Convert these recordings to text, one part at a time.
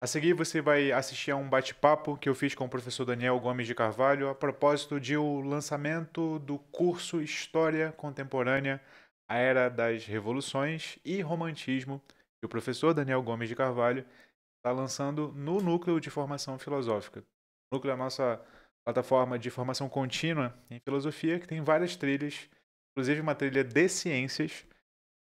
A seguir você vai assistir a um bate-papo que eu fiz com o professor Daniel Gomes de Carvalho a propósito de o lançamento do curso História Contemporânea, a Era das Revoluções e Romantismo, que o professor Daniel Gomes de Carvalho está lançando no Núcleo de Formação Filosófica. O Núcleo é a nossa plataforma de formação contínua em filosofia, que tem várias trilhas, inclusive uma trilha de ciências,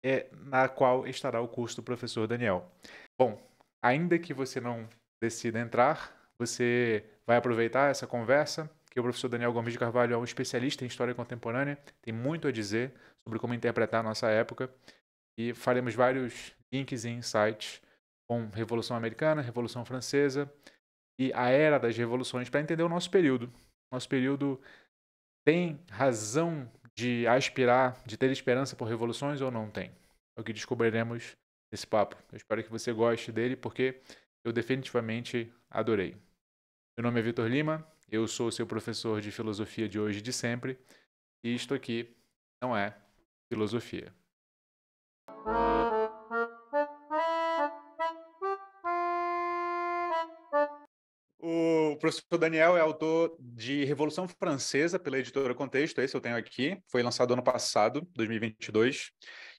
é, na qual estará o curso do professor Daniel. Bom, ainda que você não decida entrar, você vai aproveitar essa conversa, que o professor Daniel Gomes de Carvalho é um especialista em história contemporânea, tem muito a dizer sobre como interpretar a nossa época, e faremos vários links e insights com Revolução Americana, Revolução Francesa e a Era das Revoluções para entender o nosso período. Nosso período tem razão de aspirar, de ter esperança por revoluções ou não tem? É o que descobriremos esse papo. Eu espero que você goste dele, porque eu definitivamente adorei. Meu nome é Vitor Lima, eu sou seu professor de filosofia de hoje e de sempre, e isto aqui não é filosofia. O professor Daniel é autor de Revolução Francesa pela editora Contexto, esse eu tenho aqui, foi lançado ano passado, 2022.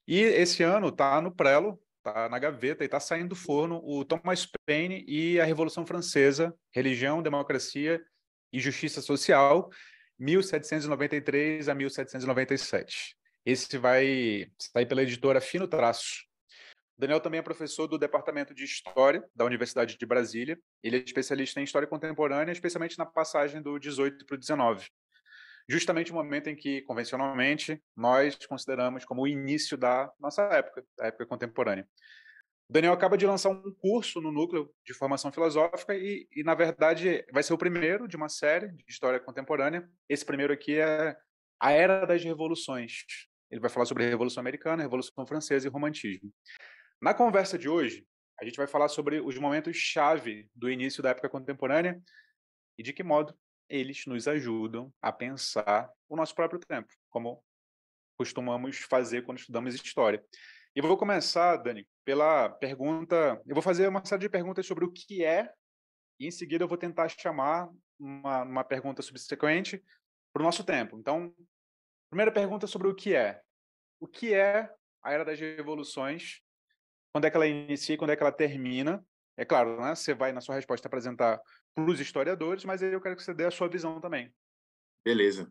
E esse ano está no Prelo, tá na gaveta e está saindo do forno o Thomas Paine e a Revolução Francesa, Religião, Democracia e Justiça Social, 1793 a 1797. Esse vai sair pela editora Fino Traço. O Daniel também é professor do Departamento de História da Universidade de Brasília. Ele é especialista em História Contemporânea, especialmente na passagem do 18 para o 19 justamente o momento em que, convencionalmente, nós consideramos como o início da nossa época, da época contemporânea. O Daniel acaba de lançar um curso no Núcleo de Formação Filosófica e, e, na verdade, vai ser o primeiro de uma série de história contemporânea. Esse primeiro aqui é A Era das Revoluções. Ele vai falar sobre a Revolução Americana, a Revolução Francesa e o Romantismo. Na conversa de hoje, a gente vai falar sobre os momentos-chave do início da época contemporânea e de que modo eles nos ajudam a pensar o nosso próprio tempo, como costumamos fazer quando estudamos história. E vou começar, Dani, pela pergunta. Eu vou fazer uma série de perguntas sobre o que é, e em seguida eu vou tentar chamar uma, uma pergunta subsequente para o nosso tempo. Então, primeira pergunta sobre o que é. O que é a Era das Revoluções? Quando é que ela inicia e quando é que ela termina? É claro, né? você vai na sua resposta apresentar para os historiadores, mas aí eu quero que você dê a sua visão também. Beleza.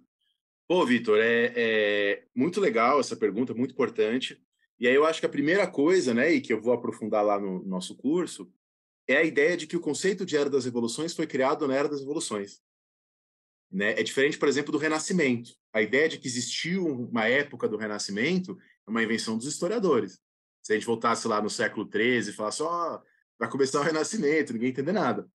Pô, Vitor, é, é, muito legal essa pergunta, muito importante. E aí eu acho que a primeira coisa, né, e que eu vou aprofundar lá no nosso curso, é a ideia de que o conceito de Era das Revoluções foi criado na Era das Revoluções. Né? É diferente, por exemplo, do Renascimento. A ideia de que existiu uma época do Renascimento é uma invenção dos historiadores. Se a gente voltasse lá no século XIII e falasse, ó, oh, vai começar o Renascimento, ninguém entender nada.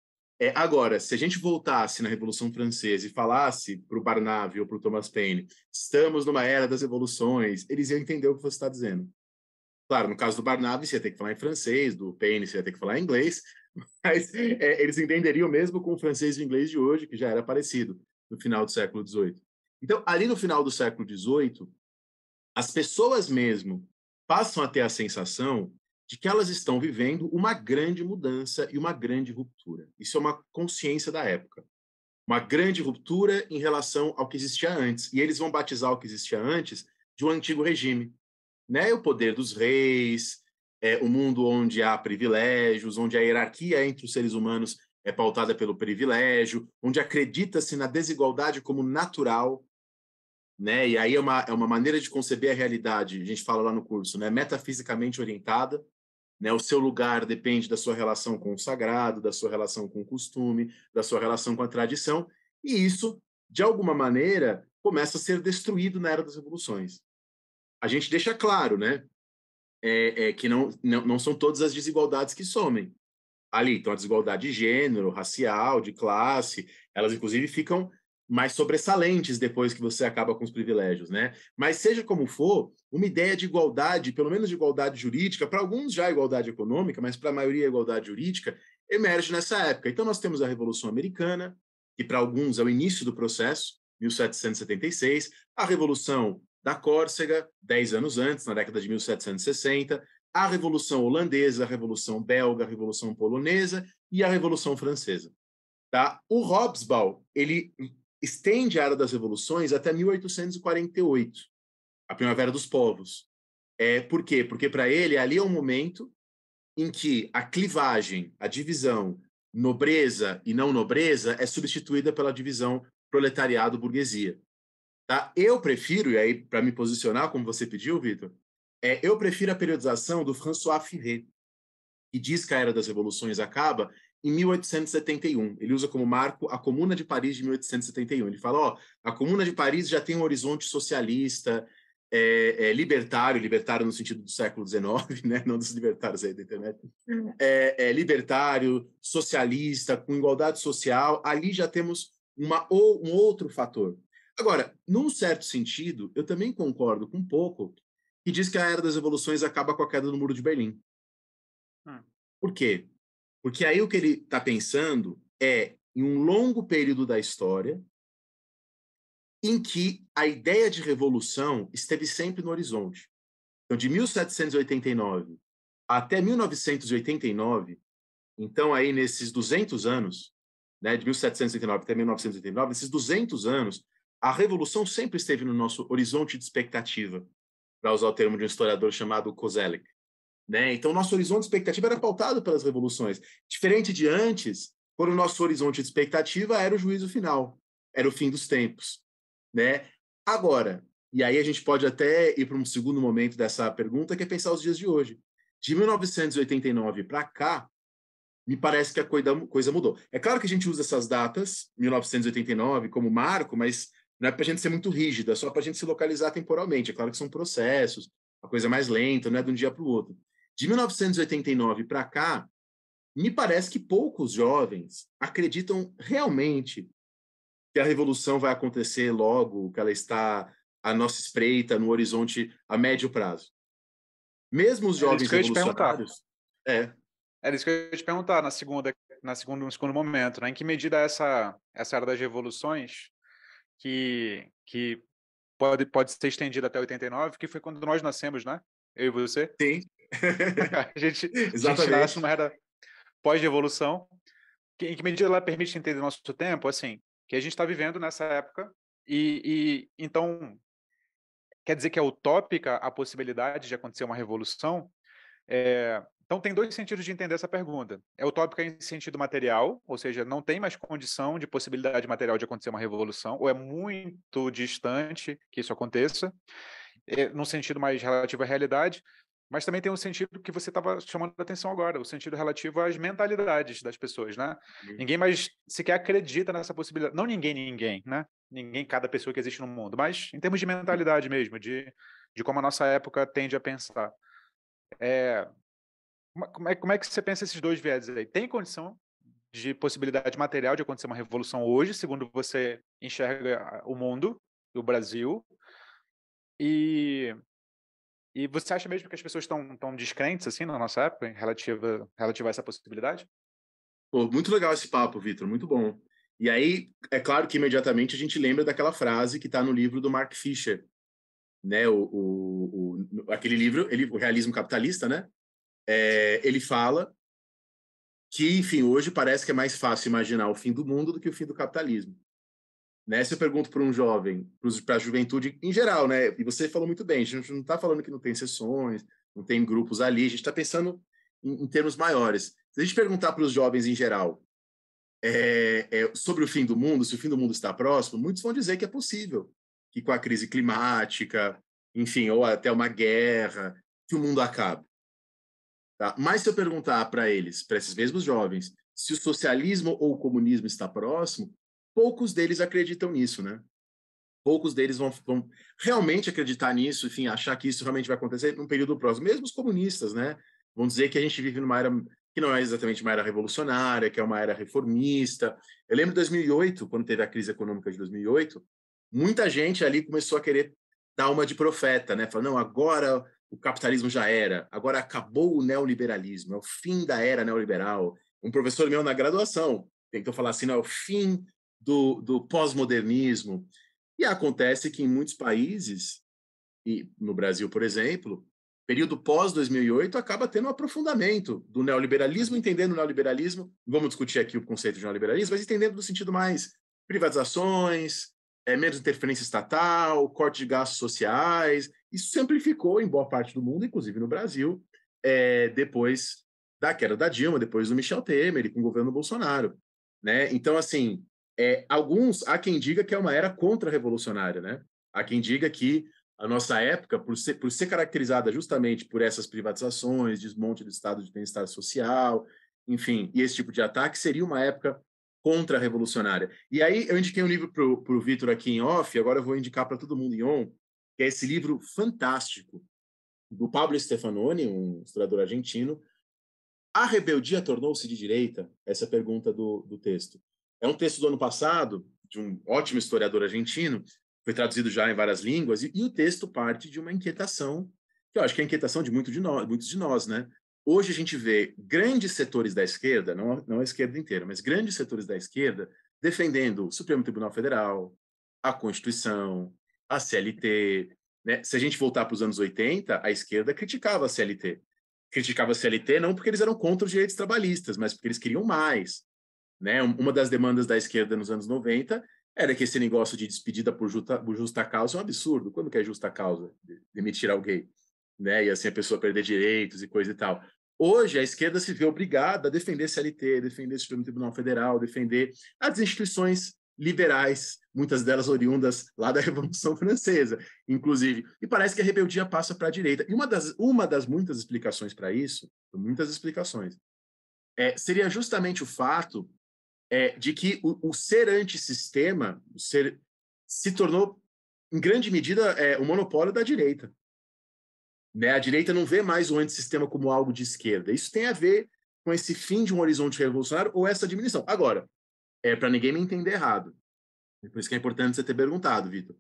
É, agora, se a gente voltasse na Revolução Francesa e falasse para o Barnave ou para o Thomas Paine, estamos numa era das evoluções, eles iam entender o que você está dizendo. Claro, no caso do Barnave, você ia ter que falar em francês, do Paine, você ia ter que falar em inglês, mas é, eles entenderiam mesmo com o francês e o inglês de hoje, que já era parecido no final do século XVIII. Então, ali no final do século XVIII, as pessoas mesmo passam a ter a sensação de que elas estão vivendo uma grande mudança e uma grande ruptura. Isso é uma consciência da época. Uma grande ruptura em relação ao que existia antes. E eles vão batizar o que existia antes de um antigo regime. Né? O poder dos reis, é, o mundo onde há privilégios, onde a hierarquia entre os seres humanos é pautada pelo privilégio, onde acredita-se na desigualdade como natural, né? E aí é uma, é uma maneira de conceber a realidade, a gente fala lá no curso, né? Metafisicamente orientada, né? O seu lugar depende da sua relação com o sagrado, da sua relação com o costume, da sua relação com a tradição, e isso, de alguma maneira, começa a ser destruído na era das revoluções. A gente deixa claro, né? É, é, que não, não, não são todas as desigualdades que somem. Ali, então, a desigualdade de gênero, racial, de classe, elas, inclusive, ficam mais sobressalentes depois que você acaba com os privilégios, né? Mas seja como for, uma ideia de igualdade, pelo menos de igualdade jurídica, para alguns já é igualdade econômica, mas para a maioria é igualdade jurídica, emerge nessa época. Então nós temos a Revolução Americana, que para alguns é o início do processo, 1776, a Revolução da Córcega, 10 anos antes, na década de 1760, a Revolução Holandesa, a Revolução Belga, a Revolução Polonesa e a Revolução Francesa. Tá? O Hobsbawm, ele estende a era das revoluções até 1848, a Primavera dos Povos. É, por quê? Porque para ele ali é um momento em que a clivagem, a divisão nobreza e não nobreza é substituída pela divisão proletariado-burguesia. Tá? Eu prefiro, e aí para me posicionar, como você pediu, Vitor, é, eu prefiro a periodização do François Ferré, que diz que a Era das Revoluções acaba em 1871. Ele usa como marco a Comuna de Paris de 1871. Ele fala: ó, a Comuna de Paris já tem um horizonte socialista, é, é, libertário, libertário no sentido do século XIX, né? não dos libertários aí da internet, é. é, é, libertário, socialista, com igualdade social, ali já temos uma, ou, um outro fator. Agora, num certo sentido, eu também concordo com um pouco que diz que a era das evoluções acaba com a queda do Muro de Berlim. Hum. Por quê? Porque aí o que ele está pensando é em um longo período da história em que a ideia de revolução esteve sempre no horizonte. Então, de 1789 até 1989, então aí nesses 200 anos, né, de 1789 até 1989, nesses 200 anos, a revolução sempre esteve no nosso horizonte de expectativa, para usar o termo de um historiador chamado Kozelek. Né? Então, nosso horizonte de expectativa era pautado pelas revoluções. Diferente de antes, quando o nosso horizonte de expectativa era o juízo final, era o fim dos tempos. Né? Agora, e aí a gente pode até ir para um segundo momento dessa pergunta, que é pensar os dias de hoje. De 1989 para cá, me parece que a coisa mudou. É claro que a gente usa essas datas, 1989, como marco, mas não é para a gente ser muito rígida, é só para a gente se localizar temporalmente. É claro que são processos, a coisa é mais lenta, não é de um dia para o outro. De 1989 para cá, me parece que poucos jovens acreditam realmente que a revolução vai acontecer logo, que ela está à nossa espreita, no horizonte a médio prazo. Mesmo os jovens Era revolucionários... É. Era isso que eu ia te perguntar na segunda, na segundo, no segundo momento, né? Em que medida essa, essa era das revoluções que, que pode, pode ser estendida até 89, que foi quando nós nascemos, né? Eu e você? Sim, a gente, Exatamente. numa era pós-evolução, que, em que medida ela permite entender nosso tempo, assim, que a gente está vivendo nessa época, e, e então quer dizer que é utópica a possibilidade de acontecer uma revolução? É, então, tem dois sentidos de entender essa pergunta. É utópica em sentido material, ou seja, não tem mais condição de possibilidade material de acontecer uma revolução, ou é muito distante que isso aconteça, é, num sentido mais relativo à realidade, mas também tem um sentido que você estava chamando a atenção agora, o sentido relativo às mentalidades das pessoas, né? Ninguém mais sequer acredita nessa possibilidade. Não ninguém, ninguém, né? Ninguém, cada pessoa que existe no mundo, mas em termos de mentalidade mesmo, de, de como a nossa época tende a pensar. É, como, é, como é que você pensa esses dois viés aí? Tem condição de possibilidade material de acontecer uma revolução hoje, segundo você enxerga o mundo, o Brasil, e e você acha mesmo que as pessoas estão tão descrentes, assim, na nossa época, relativa, relativa a essa possibilidade? Pô, muito legal esse papo, Vitor, muito bom. E aí, é claro que imediatamente a gente lembra daquela frase que está no livro do Mark Fisher, né? O, o, o, aquele livro, ele, o Realismo Capitalista, né? É, ele fala que, enfim, hoje parece que é mais fácil imaginar o fim do mundo do que o fim do capitalismo. Né? Se eu pergunto para um jovem, para a juventude em geral, né? e você falou muito bem, a gente não está falando que não tem sessões, não tem grupos ali, a gente está pensando em, em, termos maiores. Se a gente perguntar para os jovens em geral é, é, sobre o fim do mundo, se o fim do mundo está próximo, muitos vão dizer que é possível, que com a crise climática, enfim, ou até uma guerra, que o mundo acabe. Tá? Mas se eu perguntar para eles, para esses mesmos jovens, se o socialismo ou o comunismo está próximo, poucos deles acreditam nisso, né? Poucos deles vão, vão realmente acreditar nisso, enfim, achar que isso realmente vai acontecer num período próximo. Mesmo os comunistas, né? Vão dizer que a gente vive numa era que não é exatamente uma era revolucionária, que é uma era reformista. Eu lembro de 2008, quando teve a crise econômica de 2008, muita gente ali começou a querer dar uma de profeta, né? Falando, não, agora o capitalismo já era, agora acabou o neoliberalismo, é o fim da era neoliberal. Um professor meu na graduação tentou falar assim, não, é o fim do, do pós-modernismo. E acontece que em muitos países, e no Brasil, por exemplo, período pós-2008 acaba tendo um aprofundamento do neoliberalismo, entendendo o neoliberalismo, vamos discutir aqui o conceito de neoliberalismo, mas entendendo no sentido mais privatizações, é, menos interferência estatal, corte de gastos sociais. Isso se amplificou em boa parte do mundo, inclusive no Brasil, é, depois da queda da Dilma, depois do Michel Temer e com o governo Bolsonaro. Né? Então, assim, é, alguns, há quem diga que é uma era contra-revolucionária, né? Há quem diga que a nossa época, por ser, por ser caracterizada justamente por essas privatizações, desmonte do estado de bem-estar social, enfim, e esse tipo de ataque, seria uma época contra-revolucionária. E aí eu indiquei um livro para o Vitor aqui em off, agora eu vou indicar para todo mundo em on, que é esse livro fantástico do Pablo Stefanoni, um historiador argentino. A rebeldia tornou-se de direita? Essa é a pergunta do, do texto. É um texto do ano passado, de um ótimo historiador argentino, foi traduzido já em várias línguas, e, e o texto parte de uma inquietação, que eu acho que é a inquietação de, muito de nós, muitos de nós, né? Hoje a gente vê grandes setores da esquerda, não, não a esquerda inteira, mas grandes setores da esquerda defendendo o Supremo Tribunal Federal, a Constituição, a CLT. Né? Se a gente voltar para os anos 80, a esquerda criticava a CLT. Criticava a CLT não porque eles eram contra os direitos trabalhistas, mas porque eles queriam mais. Né? Uma das demandas da esquerda nos anos 90 era que esse negócio de despedida por justa, por justa causa é um absurdo. Quando que é justa causa? Demitir alguém, né? E assim a pessoa perder direitos e coisa e tal. Hoje, a esquerda se vê obrigada a defender CLT, defender o Supremo Tribunal Federal, defender as instituições liberais, muitas delas oriundas lá da Revolução Francesa, inclusive. E parece que a rebeldia passa para a direita. E uma das, uma das muitas explicações para isso, muitas explicações, é, seria justamente o fato é, de que o, o ser antissistema o ser, se tornou, em grande medida, é, o monopólio da direita. Né? A direita não vê mais o antissistema como algo de esquerda. Isso tem a ver com esse fim de um horizonte revolucionário ou essa diminuição. Agora, é para ninguém me entender errado. É por isso que é importante você ter perguntado, Vitor.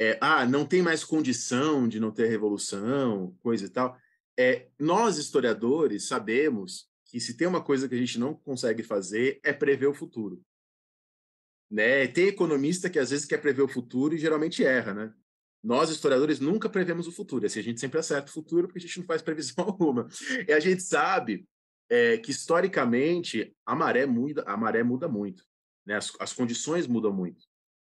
É, ah, não tem mais condição de não ter revolução, coisa e tal. É, nós, historiadores, sabemos que se tem uma coisa que a gente não consegue fazer é prever o futuro. Né? Tem economista que às vezes quer prever o futuro e geralmente erra, né? Nós, historiadores, nunca prevemos o futuro. Assim, a gente sempre acerta o futuro porque a gente não faz previsão alguma. E a gente sabe é, que, historicamente, a maré muda, a maré muda muito. Né? As, as condições mudam muito.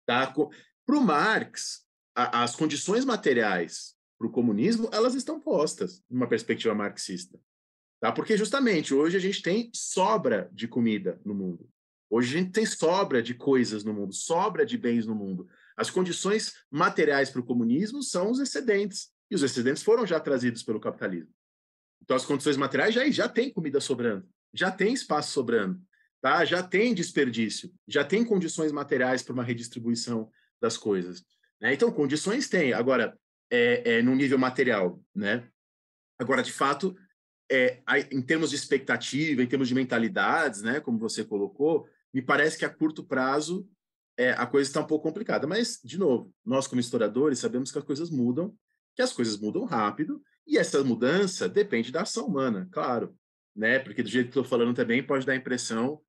Tá? Para o Marx, a, as condições materiais para o comunismo, elas estão postas numa perspectiva marxista. Tá? Porque justamente hoje a gente tem sobra de comida no mundo. Hoje a gente tem sobra de coisas no mundo, sobra de bens no mundo. As condições materiais para o comunismo são os excedentes. E os excedentes foram já trazidos pelo capitalismo. Então, as condições materiais já, já tem comida sobrando, já tem espaço sobrando, tá? já tem desperdício, já tem condições materiais para uma redistribuição das coisas. Né? Então, condições tem. Agora, é, é, no nível material. Né? Agora, de fato, é, em termos de expectativa, em termos de mentalidades, né, como você colocou, me parece que a curto prazo é, a coisa está um pouco complicada. Mas, de novo, nós como historiadores sabemos que as coisas mudam, que as coisas mudam rápido, e essa mudança depende da ação humana, claro. Né? Porque do jeito que estou falando também pode dar a impressão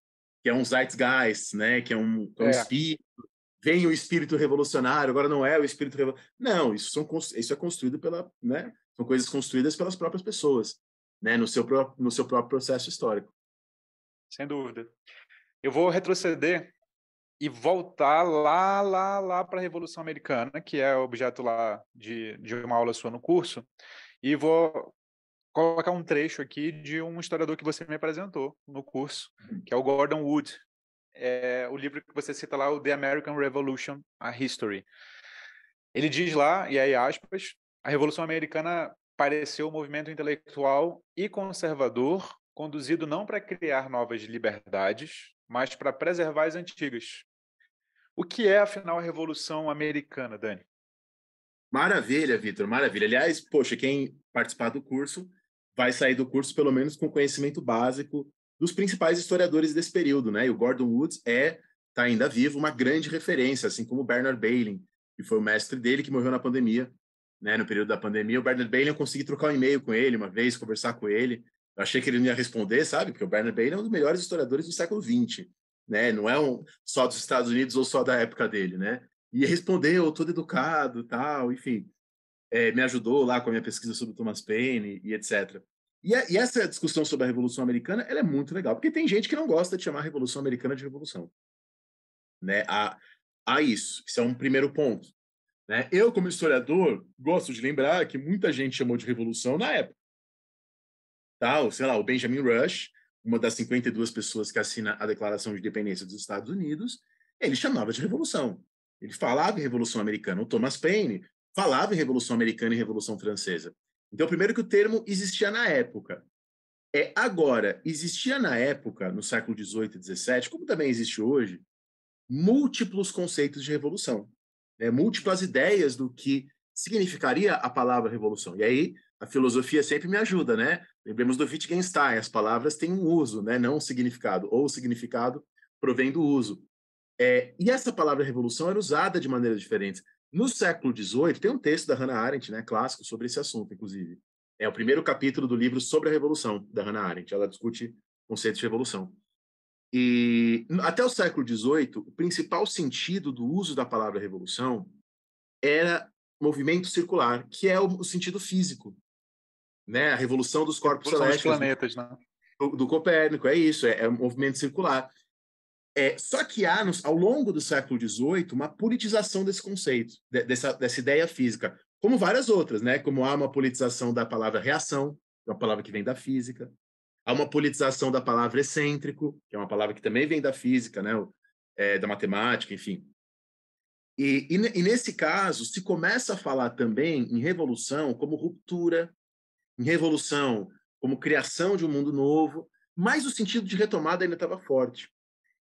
que é um zeitgeist, né? que é um, é um é. espírito, vem o espírito revolucionário, agora não é o espírito revolucionário. Não, isso, são, isso é construído pela... Né? São coisas construídas pelas próprias pessoas né, no, seu, no seu próprio processo histórico. Sem dúvida. Eu vou retroceder e voltar lá, lá, lá para a Revolução Americana, que é objeto lá de, de uma aula sua no curso, e vou colocar um trecho aqui de um historiador que você me apresentou no curso, uhum. que é o Gordon Wood. É o livro que você cita lá, o The American Revolution, A History. Ele diz lá, e aí aspas, a Revolução Americana pareceu um movimento intelectual e conservador, conduzido não para criar novas liberdades, mas para preservar as antigas. O que é, afinal, a Revolução Americana, Dani? Maravilha, Vitor, maravilha. Aliás, poxa, quem participar do curso vai sair do curso pelo menos com conhecimento básico dos principais historiadores desse período, né? E o Gordon Woods é, tá ainda vivo, uma grande referência, assim como o Bernard Bailey, que foi o mestre dele que morreu na pandemia né, no período da pandemia. O Bernard Bailey, eu consegui trocar um e-mail com ele uma vez, conversar com ele. Eu achei que ele não ia responder, sabe? Porque o Bernard Bailey é um dos melhores historiadores do século XX, né? Não é um, só dos Estados Unidos ou só da época dele, né? E respondeu, todo educado, tal, enfim. É, me ajudou lá com a minha pesquisa sobre Thomas Paine e etc. E, a, é, e, essa discussão sobre a Revolução Americana, ela é muito legal, porque tem gente que não gosta de chamar a Revolução Americana de revolução, né? Há, há isso, isso é um primeiro ponto. Né? Eu, como historiador, gosto de lembrar que muita gente chamou de revolução na época. Tal, tá? sei lá, o Benjamin Rush, uma das 52 pessoas que assina a Declaração de Independência dos Estados Unidos, ele chamava de revolução. Ele falava em Revolução Americana. O Thomas Paine falava em Revolução Americana e Revolução Francesa. Então, primeiro que o termo existia na época. É agora, existia na época, no século XVIII e XVII, como também existe hoje, múltiplos conceitos de revolução é múltiplas ideias do que significaria a palavra revolução. E aí a filosofia sempre me ajuda, né? Lembremos do Wittgenstein, as palavras têm um uso, né? Não um significado, ou o significado provém do uso. É, e essa palavra revolução era usada de maneiras diferentes. No século XVIII, tem um texto da Hannah Arendt, né, clássico, sobre esse assunto, inclusive. É o primeiro capítulo do livro sobre a Revolução, da Hannah Arendt. Ela discute conceitos de revolução. E até o século XVIII, o principal sentido do uso da palavra revolução era movimento circular, que é o, sentido físico, né? A revolução dos corpos revolução celestes, dos né? planetas, né? do, do, Copérnico, é isso, é, é um movimento circular. É, só que há, nos, ao longo do século XVIII, uma politização desse conceito, de, dessa, dessa ideia física, como várias outras, né? Como há uma politização da palavra reação, uma palavra que vem da física, Há uma politização da palavra excêntrico, que é uma palavra que também vem da física, né? É, da matemática, enfim. E, e, e nesse caso, se começa a falar também em revolução como ruptura, em revolução como criação de um mundo novo, mas o sentido de retomada ainda estava forte.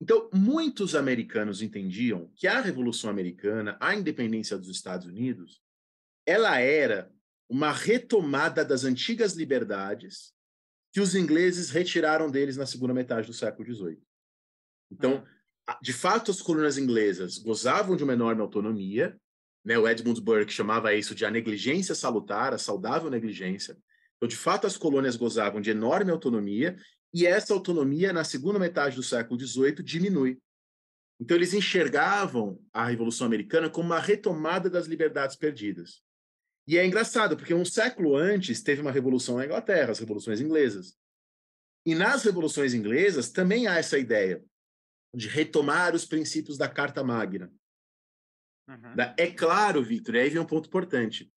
Então, muitos americanos entendiam que a Revolução Americana, a independência dos Estados Unidos, ela era uma retomada das antigas liberdades que os ingleses retiraram deles na segunda metade do século XVIII. Então, é. de fato, as colônias inglesas gozavam de uma enorme autonomia. Né? O Edmund Burke chamava isso de a negligência salutar, a saudável negligência. Então, de fato, as colônias gozavam de enorme autonomia e essa autonomia, na segunda metade do século XVIII, diminui. Então, eles enxergavam a Revolução Americana como uma retomada das liberdades perdidas. E é engraçado, porque um século antes teve uma revolução na Inglaterra, as revoluções inglesas. E nas revoluções inglesas também há essa ideia de retomar os princípios da Carta Magna. Uhum. É claro, Victor, e aí vem um ponto importante.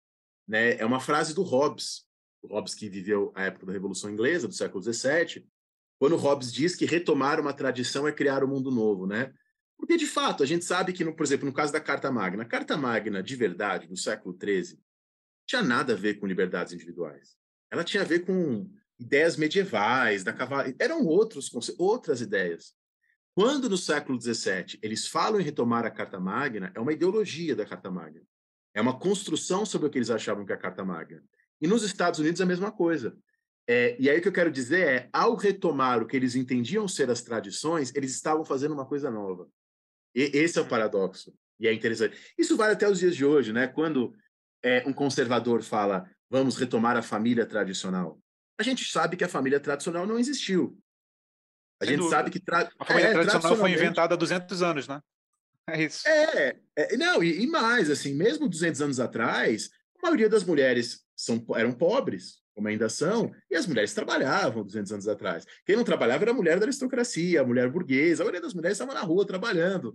Né? É uma frase do Hobbes, o Hobbes que viveu a época da Revolução Inglesa, do século XVII, quando Hobbes diz que retomar uma tradição é criar um mundo novo, né? Porque, de fato, a gente sabe que, no, por exemplo, no caso da Carta Magna, a Carta Magna, de verdade, do século XIII, tinha nada a ver com liberdades individuais. Ela tinha a ver com ideias medievais, da cavalaria. Eram outros, outras ideias. Quando, no século XVII, eles falam em retomar a Carta Magna, é uma ideologia da Carta Magna. É uma construção sobre o que eles achavam que é a Carta Magna. E nos Estados Unidos, a mesma coisa. É, e aí o que eu quero dizer é, ao retomar o que eles entendiam ser as tradições, eles estavam fazendo uma coisa nova. E, esse é o uhum. paradoxo. E é interessante. Isso vale até os dias de hoje, né? Quando é, um conservador fala vamos retomar a família tradicional, a gente sabe que a família tradicional não existiu. A Sem gente dúvida. sabe que tra... a família é, tradicional foi inventada há 200 anos, né? É isso. É, é não, e, e, mais, assim, mesmo 200 anos atrás, a maioria das mulheres são, eram pobres, como ainda são, e as mulheres trabalhavam 200 anos atrás. Quem não trabalhava era a mulher da aristocracia, a mulher burguesa, a maioria das mulheres estava na rua trabalhando.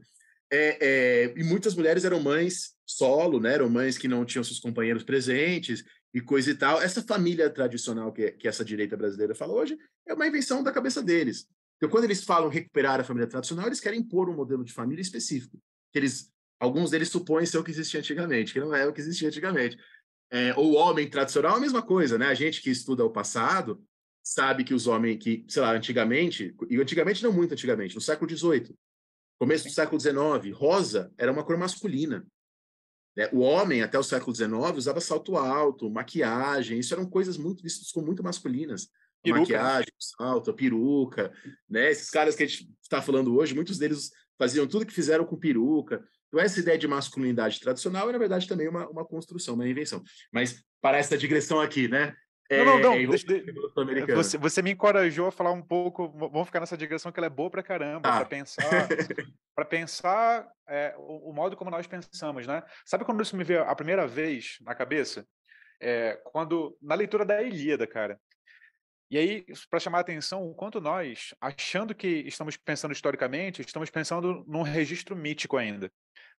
É, é, e muitas mulheres eram mães solo, né? Eram mães que não tinham seus companheiros presentes e coisa e tal. Essa família tradicional que, é, que essa direita brasileira fala hoje é uma invenção da cabeça deles. Então, quando eles falam recuperar a família tradicional, eles querem impor um modelo de família específico, que eles, alguns deles supõem ser o que existia antigamente, que não é o que existia antigamente. É, o homem tradicional é a mesma coisa, né? A gente que estuda o passado sabe que os homens que, sei lá, antigamente, e antigamente não muito antigamente, no século XVIII, Começo do século XIX, rosa era uma cor masculina. Né? O homem, até o século XIX, usava salto alto, maquiagem, isso eram coisas muito vistas como muito masculinas. Peruca. Né? Maquiagem, salto, peruca, né? Esses caras que a gente está falando hoje, muitos deles faziam tudo que fizeram com peruca. Então, essa ideia de masculinidade tradicional é, na verdade, também uma, uma construção, uma invenção. Mas para essa digressão aqui, né? É, não, não, não. É deixa, você, você, me encorajou a falar um pouco. Vamos ficar nessa digressão que ela é boa pra caramba, ah. para pensar, para pensar é, o, o, modo como nós pensamos, né? Sabe quando isso me veio a primeira vez na cabeça? É, quando na leitura da Ilíada, cara. E aí, para chamar a atenção, o quanto nós, achando que estamos pensando historicamente, estamos pensando num registro mítico ainda.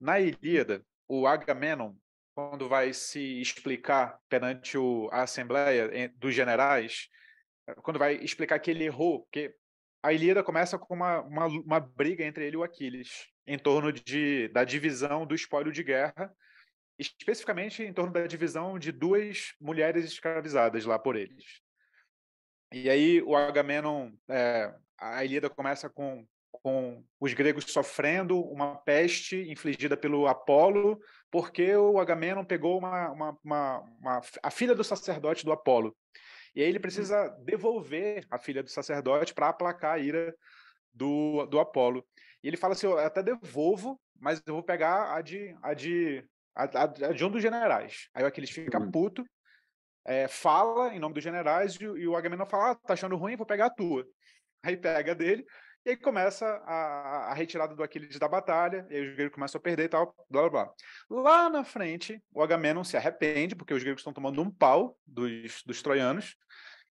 Na Ilíada, o Agamemnon, quando vai se explicar perante o, a Assembleia eh, dos Generais, eh, quando vai explicar que ele errou, porque a Ilíada começa com uma, uma, uma, briga entre ele e o Aquiles, em torno de, da divisão do espólio de guerra, especificamente em torno da divisão de duas mulheres escravizadas lá por eles. E aí o Agamenon, é, eh, a Ilíada começa com, com os gregos sofrendo uma peste infligida pelo Apolo, porque o Agamenon pegou uma, uma, uma, uma, a filha do sacerdote do Apolo. E aí ele uhum. precisa devolver a filha do sacerdote para aplacar a ira do, do Apolo. E ele fala assim: eu até devolvo, mas eu vou pegar a de, a de, a, a, a de um dos generais. Aí o Aquiles fica uhum. puto, é, fala em nome dos generais e, e o Agamenon fala: ah, tá achando ruim, vou pegar a tua. Aí pega dele, e aí começa a, a retirada do Aquiles da batalha, e aí os gregos começam a perder e tal, blá blá blá. Lá na frente, o Agamemnon se arrepende, porque os gregos estão tomando um pau dos, dos troianos,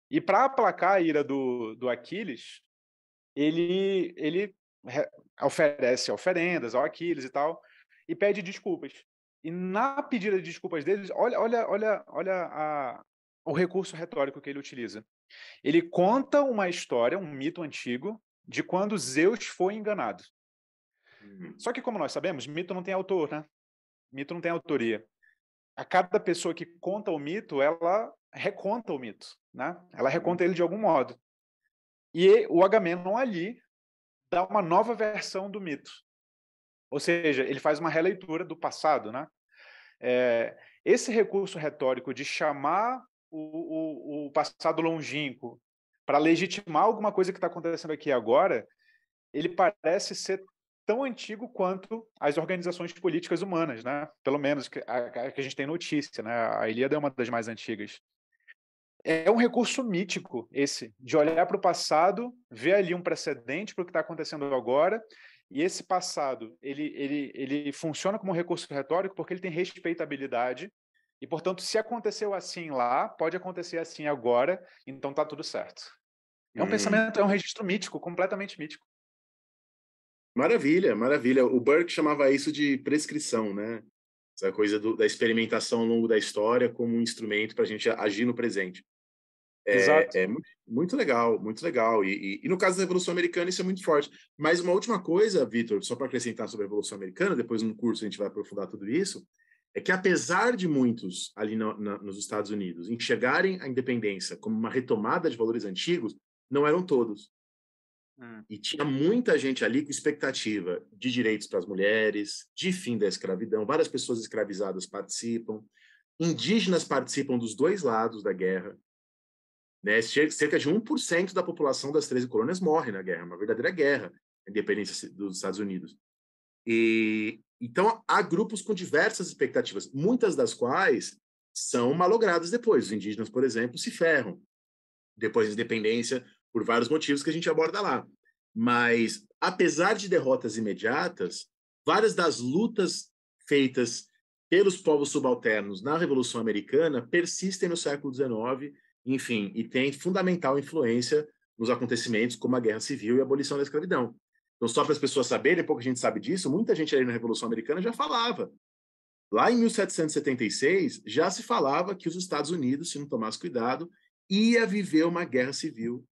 e para aplacar a ira do, do Aquiles, ele, ele oferece oferendas ao Aquiles e tal, e pede desculpas. E na pedida de desculpas deles, olha, olha, olha, olha a, o recurso retórico que ele utiliza. Ele conta uma história, um mito antigo, de quando Zeus foi enganado. Uhum. Só que, como nós sabemos, mito não tem autor, né? Mito não tem autoria. A cada pessoa que conta o mito, ela reconta o mito, né? Ela uhum. reconta ele de algum modo. E o Agamemnon ali dá uma nova versão do mito. Ou seja, ele faz uma releitura do passado, né? É, esse recurso retórico de chamar o, o, o passado longínquo para legitimar alguma coisa que está acontecendo aqui agora, ele parece ser tão antigo quanto as organizações políticas humanas, né? Pelo menos que a, a, que a gente tem notícia, né? A Ilíada é uma das mais antigas. É um recurso mítico esse, de olhar para o passado, ver ali um precedente para o que está acontecendo agora, e esse passado, ele, ele, ele funciona como um recurso retórico porque ele tem respeitabilidade, e, portanto, se aconteceu assim lá, pode acontecer assim agora, então tá tudo certo. É um hum. pensamento, é um registro mítico, completamente mítico. Maravilha, maravilha. O Burke chamava isso de prescrição, né? Essa coisa do, da experimentação ao longo da história como um instrumento para a gente agir no presente. É, Exato. é muito, muito legal, muito legal. E, e, e, no caso da Revolução Americana, isso é muito forte. Mas uma última coisa, Vitor, só para acrescentar sobre a Revolução Americana, depois no curso a gente vai aprofundar tudo isso, é que apesar de muitos ali na, nos Estados Unidos enxergarem a independência como uma retomada de valores antigos, não eram todos. Hum. E tinha muita gente ali com expectativa de direitos para as mulheres, de fim da escravidão. Várias pessoas escravizadas participam. Indígenas participam dos dois lados da guerra. Né? Cerca de 1% da população das 13 colônias morre na guerra, é uma verdadeira guerra, a independência dos Estados Unidos. E então há grupos com diversas expectativas, muitas das quais são malogradas depois. Os indígenas, por exemplo, se ferram. Depois da independência, por vários motivos que a gente aborda lá. Mas, apesar de derrotas imediatas, várias das lutas feitas pelos povos subalternos na Revolução Americana persistem no século XIX, enfim, e têm fundamental influência nos acontecimentos como a Guerra Civil e a abolição da escravidão. Então, só para as pessoas saberem, pouco a gente sabe disso, muita gente aí na Revolução Americana já falava. Lá em 1776, já se falava que os Estados Unidos, se não tomasse cuidado, ia viver uma guerra civil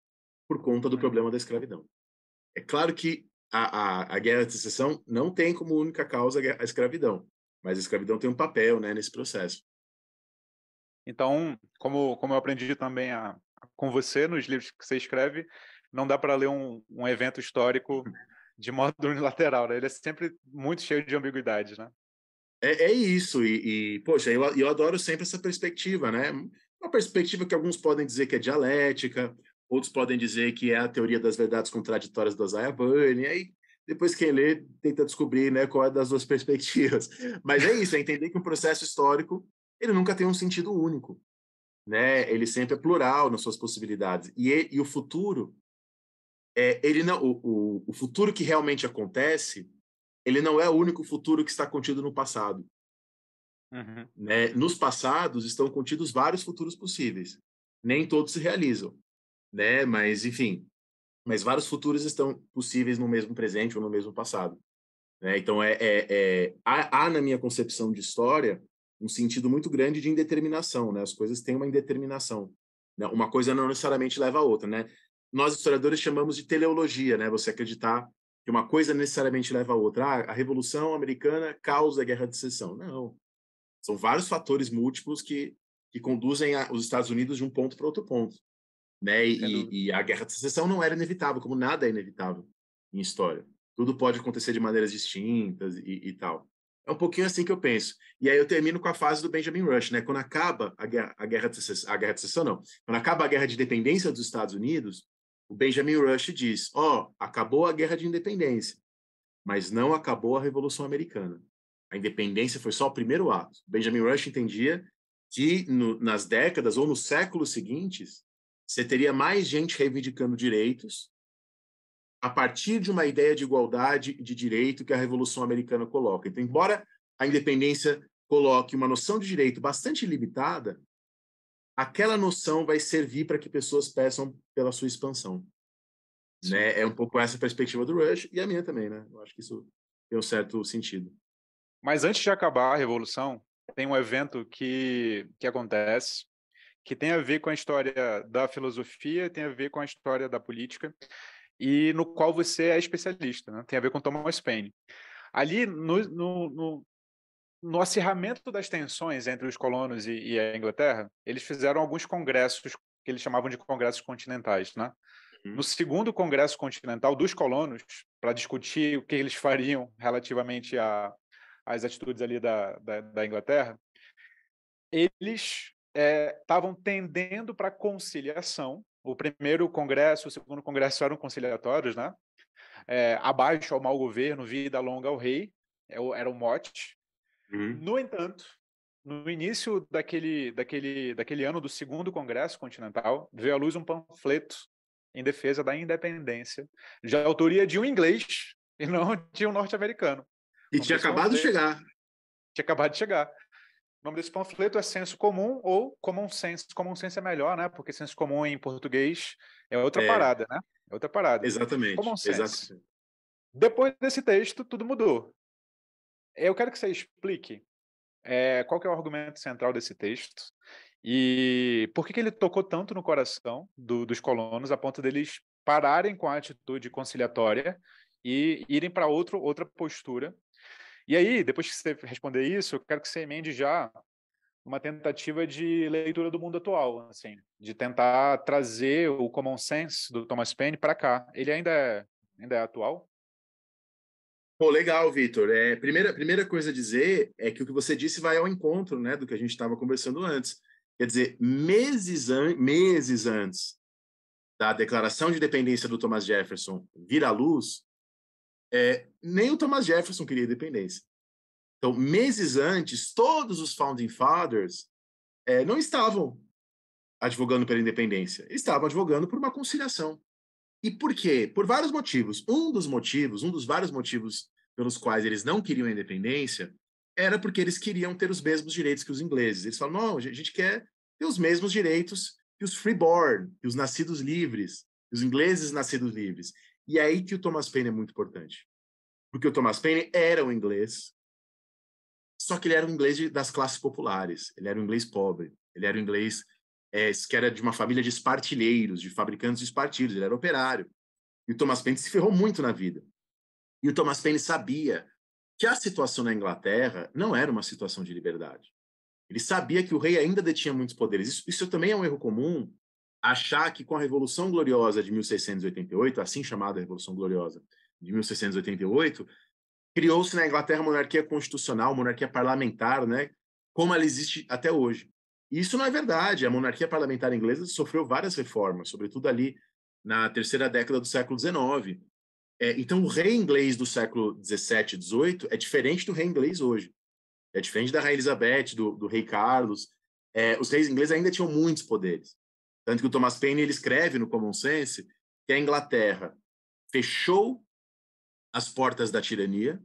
por conta do uhum. problema da escravidão. É claro que a, a, a guerra de secessão não tem como única causa a escravidão, mas a escravidão tem um papel né, nesse processo. Então, como, como eu aprendi também a, com você nos livros que você escreve, não dá para ler um, um, evento histórico de modo unilateral, né? ele é sempre muito cheio de ambiguidades, né? É, é isso, e, e poxa, eu, eu adoro sempre essa perspectiva, né? Uma perspectiva que alguns podem dizer que é dialética, outros podem dizer que é a teoria das verdades contraditórias do E aí depois quem lê tenta descobrir né, qual é das duas perspectivas. Mas é isso, é entender que o um processo histórico ele nunca tem um sentido único. Né? Ele sempre é plural nas suas possibilidades. E, e o futuro, é, ele não, o, o, o futuro que realmente acontece, ele não é o único futuro que está contido no passado. Uhum. Né? Nos passados estão contidos vários futuros possíveis. Nem todos se realizam né? Mas enfim, mas vários futuros estão possíveis no mesmo presente ou no mesmo passado. Né? Então é, é, é há, há, na minha concepção de história um sentido muito grande de indeterminação, né? As coisas têm uma indeterminação. Né? Uma coisa não necessariamente leva a outra, né? Nós historiadores chamamos de teleologia, né? Você acreditar que uma coisa necessariamente leva a outra. Ah, a Revolução Americana causa a Guerra de Secessão. Não. São vários fatores múltiplos que, que conduzem a, os Estados Unidos de um ponto para outro ponto. Né? E, e, a guerra de secessão não era inevitável, como nada é inevitável em história. Tudo pode acontecer de maneiras distintas e, e, tal. É um pouquinho assim que eu penso. E aí eu termino com a fase do Benjamin Rush, né? Quando acaba a guerra, a guerra, de, secessão, a guerra de secessão, não. Quando acaba a guerra de independência dos Estados Unidos, o Benjamin Rush diz: ó, oh, acabou a guerra de independência, mas não acabou a Revolução Americana. A independência foi só o primeiro ato. Benjamin Rush entendia que no, nas décadas ou nos séculos seguintes você teria mais gente reivindicando direitos a partir de uma ideia de igualdade de direito que a Revolução Americana coloca. Então, embora a independência coloque uma noção de direito bastante limitada, aquela noção vai servir para que pessoas peçam pela sua expansão. Né? É um pouco essa a perspectiva do Rush e a minha também, né? Eu acho que isso tem um certo sentido. Mas antes de acabar a Revolução, tem um evento que, que acontece que tem a ver com a história da filosofia, tem a ver com a história da política, e no qual você é especialista, né? tem a ver com Thomas Paine. Ali, no, no, no, no acirramento das tensões entre os colonos e, e, a Inglaterra, eles fizeram alguns congressos que eles chamavam de congressos continentais. Né? Uhum. No segundo congresso continental dos colonos, para discutir o que eles fariam relativamente às atitudes ali da, da, da Inglaterra, eles estavam eh, é, tendendo para conciliação. O primeiro congresso, o segundo congresso eram conciliatórios, né? É, abaixo ao mau governo, vida longa ao rei, é era o mote. Uhum. No entanto, no início daquele, daquele, daquele ano do segundo congresso continental, veio à luz um panfleto em defesa da independência, de autoria de um inglês e não de um norte-americano. E tinha acabado de chegar. Tinha acabado de chegar. O nome desse panfleto é Senso Comum ou Common Sense. Common Sense é melhor, né? Porque senso comum em português é outra é. parada, né? É outra parada. Exatamente. Common Sense. Exatamente. Depois desse texto, tudo mudou. Eu quero que você explique é, qual é o argumento central desse texto e por que, que ele tocou tanto no coração do, dos colonos a ponto deles pararem com a atitude conciliatória e irem para outra postura e aí, depois que você responder isso, eu quero que você emende já uma tentativa de leitura do mundo atual, assim, de tentar trazer o common sense do Thomas Paine para cá. Ele ainda é, ainda é atual? Pô, legal, Vitor. É, primeira, primeira coisa a dizer é que o que você disse vai ao encontro né, do que a gente estava conversando antes. Quer dizer, meses, an meses antes da declaração de independência do Thomas Jefferson vir à luz, é, nem o Thomas Jefferson queria independência. Então, meses antes, todos os Founding Fathers é, não estavam advogando pela independência, estavam advogando por uma conciliação. E por quê? Por vários motivos. Um dos motivos, um dos vários motivos pelos quais eles não queriam a independência era porque eles queriam ter os mesmos direitos que os ingleses. Eles falam, não, a gente quer ter os mesmos direitos que os freeborn, que os nascidos livres, que os ingleses nascidos livres. E é aí que o Thomas Paine é muito importante. Porque o Thomas Paine era um inglês, só que ele era um inglês das classes populares, ele era um inglês pobre, ele era um inglês é, que era de uma família de espartilheiros, de fabricantes de espartilhos, ele era operário. E o Thomas Paine se ferrou muito na vida. E o Thomas Paine sabia que a situação na Inglaterra não era uma situação de liberdade. Ele sabia que o rei ainda detinha muitos poderes. Isso, isso também é um erro comum achar que com a Revolução Gloriosa de 1688, assim chamada Revolução Gloriosa de 1688, criou-se na Inglaterra a monarquia constitucional, monarquia parlamentar, né? como ela existe até hoje. E isso não é verdade. A monarquia parlamentar inglesa sofreu várias reformas, sobretudo ali na terceira década do século XIX. É, então, o rei inglês do século XVII, XVIII é diferente do rei inglês hoje. É diferente da rainha Elizabeth, do, do rei Carlos. É, os reis ingleses ainda tinham muitos poderes. Tanto que o Thomas Paine ele escreve no Common Sense que a Inglaterra fechou as portas da tirania,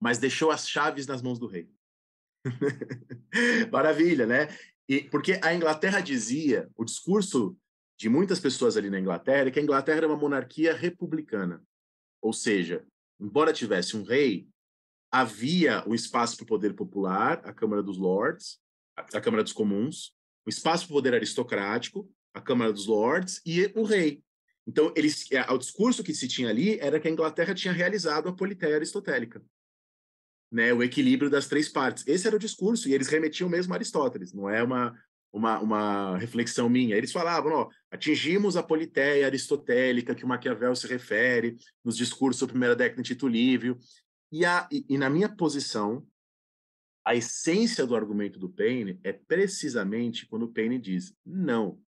mas deixou as chaves nas mãos do rei. Maravilha, né? E porque a Inglaterra dizia, o discurso de muitas pessoas ali na Inglaterra é que a Inglaterra era uma monarquia republicana. Ou seja, embora tivesse um rei, havia o um espaço para o poder popular, a Câmara dos Lords, a Câmara dos Comuns, o espaço para o poder aristocrático, a Câmara dos Lords e o rei. Então, eles, é, o discurso que se tinha ali era que a Inglaterra tinha realizado a politéia aristotélica, né? o equilíbrio das três partes. Esse era o discurso, e eles remetiam mesmo a Aristóteles, não é uma, uma, uma reflexão minha. Eles falavam, ó, atingimos a politéia aristotélica que o Maquiavel se refere nos discursos da primeira década de Tito Livio. E, a, e, e na minha posição, a essência do argumento do Paine é precisamente quando o Paine diz: não,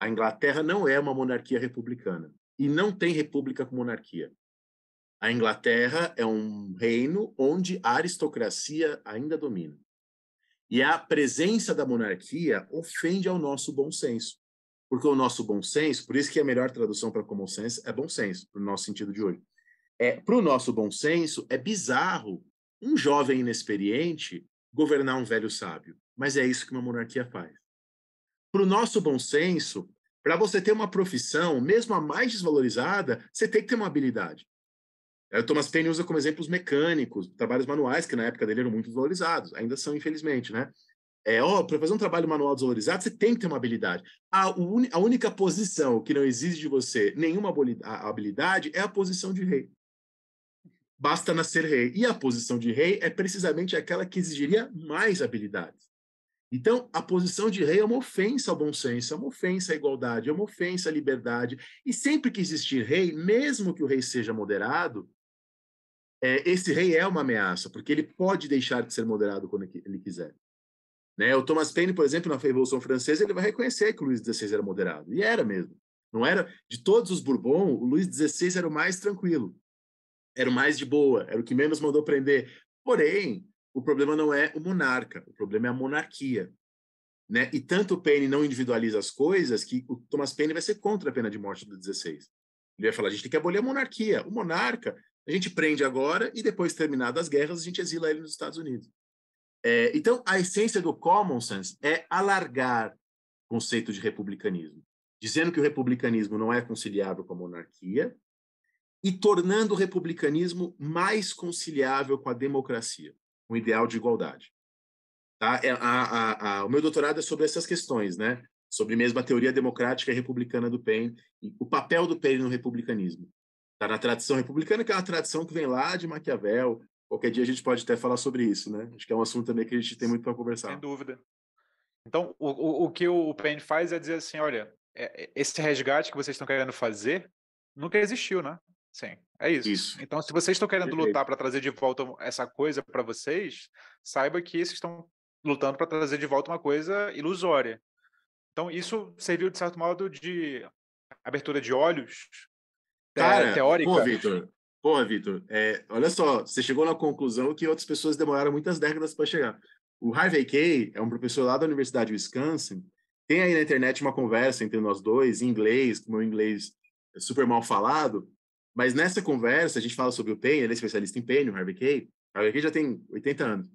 a Inglaterra não é uma monarquia republicana e não tem república com monarquia. A Inglaterra é um reino onde a aristocracia ainda domina. E a presença da monarquia ofende ao nosso bom senso. Porque o nosso bom senso, por isso que a melhor tradução para common sense é bom senso, para o nosso sentido de hoje. É, para o nosso bom senso, é bizarro um jovem inexperiente governar um velho sábio. Mas é isso que uma monarquia faz. Para o nosso bom senso, para você ter uma profissão, mesmo a mais desvalorizada, você tem que ter uma habilidade. É, o Thomas Paine usa como exemplo os mecânicos, trabalhos manuais, que na época dele eram muito valorizados, ainda são, infelizmente, né? É, ó, para fazer um trabalho manual desvalorizado, você tem que ter uma habilidade. A, un... a única posição que não exige de você nenhuma habilidade é a posição de rei basta nascer rei. E a posição de rei é precisamente aquela que exigiria mais habilidades. Então, a posição de rei é uma ofensa ao bom senso, é uma ofensa à igualdade, é uma ofensa à liberdade. E sempre que existir rei, mesmo que o rei seja moderado, é, esse rei é uma ameaça, porque ele pode deixar de ser moderado quando ele quiser. Né? O Thomas Paine, por exemplo, na Revolução Francesa, ele vai reconhecer que o Luís XVI era moderado. E era mesmo. Não era de todos os Bourbons, o Luís XVI era o mais tranquilo era o mais de boa, era o que menos mandou prender. Porém, o problema não é o monarca, o problema é a monarquia. Né? E tanto o Paine não individualiza as coisas que o Thomas Paine vai ser contra a pena de morte do 16. Ele vai falar: a gente tem que abolir a monarquia. O monarca, a gente prende agora e depois, terminadas as guerras, a gente exila ele nos Estados Unidos. É, então, a essência do common sense é alargar o conceito de republicanismo, dizendo que o republicanismo não é conciliável com a monarquia, e tornando o republicanismo mais conciliável com a democracia, um ideal de igualdade. Tá? É, a, a, a, o meu doutorado é sobre essas questões, né? sobre mesmo a teoria democrática e republicana do e o papel do PEN no republicanismo. Tá na tradição republicana, que é uma tradição que vem lá de Maquiavel. Qualquer dia a gente pode até falar sobre isso, né? Acho que é um assunto também que a gente tem muito para conversar. Sem dúvida. Então, o, o, o, que o PEN faz é dizer assim, olha, é, é, esse resgate que vocês estão querendo fazer nunca existiu, né? Sim, é isso. isso. Então, se vocês estão querendo Perfeito. lutar para trazer de volta essa coisa para vocês, saiba que vocês estão lutando para trazer de volta uma coisa ilusória. Então, isso serviu, de certo modo, de abertura de olhos Cara, é, teórica. Porra, Vitor. Porra, Vitor. É, olha só, você chegou na conclusão que outras pessoas demoraram muitas décadas para chegar. O Harvey Kay é um professor lá da Universidade de Wisconsin. Tem aí na internet uma conversa entre nós dois, em inglês, como meu inglês super mal falado mas nessa conversa, a gente fala sobre o Payne, ele é especialista em Payne, o Harvey Kay. O Harvey Kay já tem 80 anos.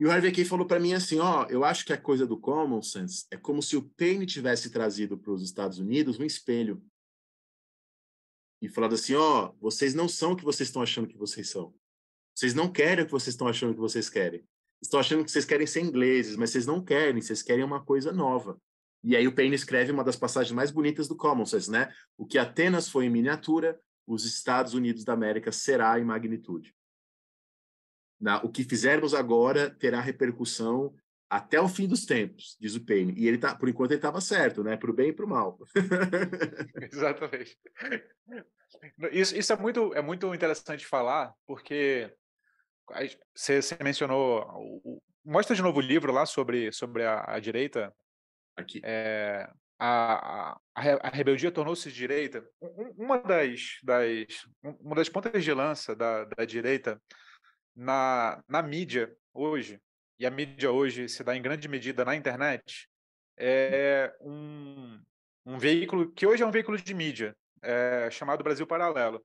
E o Harvey Kay falou para mim assim, ó, oh, eu acho que a coisa do common sense é como se o Payne tivesse trazido para os Estados Unidos um espelho. E falado assim, ó, oh, vocês não são o que vocês estão achando que vocês são. Vocês não querem o que vocês estão achando que vocês querem. Estão achando que vocês querem ser ingleses, mas vocês não querem, vocês querem uma coisa nova. E aí o Payne escreve uma das passagens mais bonitas do Common Sense, né? O que Atenas foi em miniatura, os Estados Unidos da América será em magnitude. Na, o que fizermos agora terá repercussão até o fim dos tempos, diz o Payne. E ele tá, por enquanto ele estava certo, né? Para o bem e para o mal. Exatamente. Isso, isso, é muito é muito interessante falar, porque você, você mencionou o, mostra de novo o livro lá sobre sobre a, a direita. Aqui. É, a, a, a rebeldia tornou-se direita. Uma das, das, uma das pontas de lança da, da direita na, na mídia hoje, e a mídia hoje se dá em grande medida na internet, hum. é um, um veículo que hoje é um veículo de mídia, é, chamado Brasil Paralelo.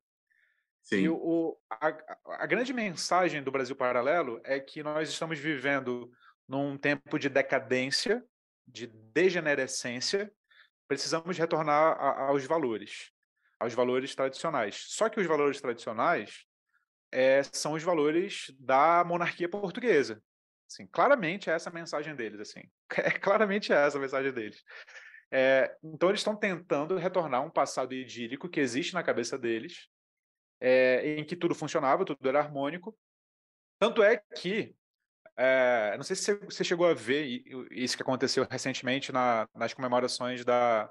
Sim. E o, a, a grande mensagem do Brasil Paralelo é que nós estamos vivendo num tempo de decadência, de degenerescência, precisamos retornar a, aos valores, aos valores tradicionais. Só que os valores tradicionais é, são os valores da monarquia portuguesa. Assim, claramente é essa a mensagem deles, assim. É claramente é essa a mensagem deles. É, então eles estão tentando retornar um passado idílico que existe na cabeça deles, é, em que tudo funcionava, tudo era harmônico. Tanto é que é, não sei se você chegou a ver isso que aconteceu recentemente na, nas comemorações da,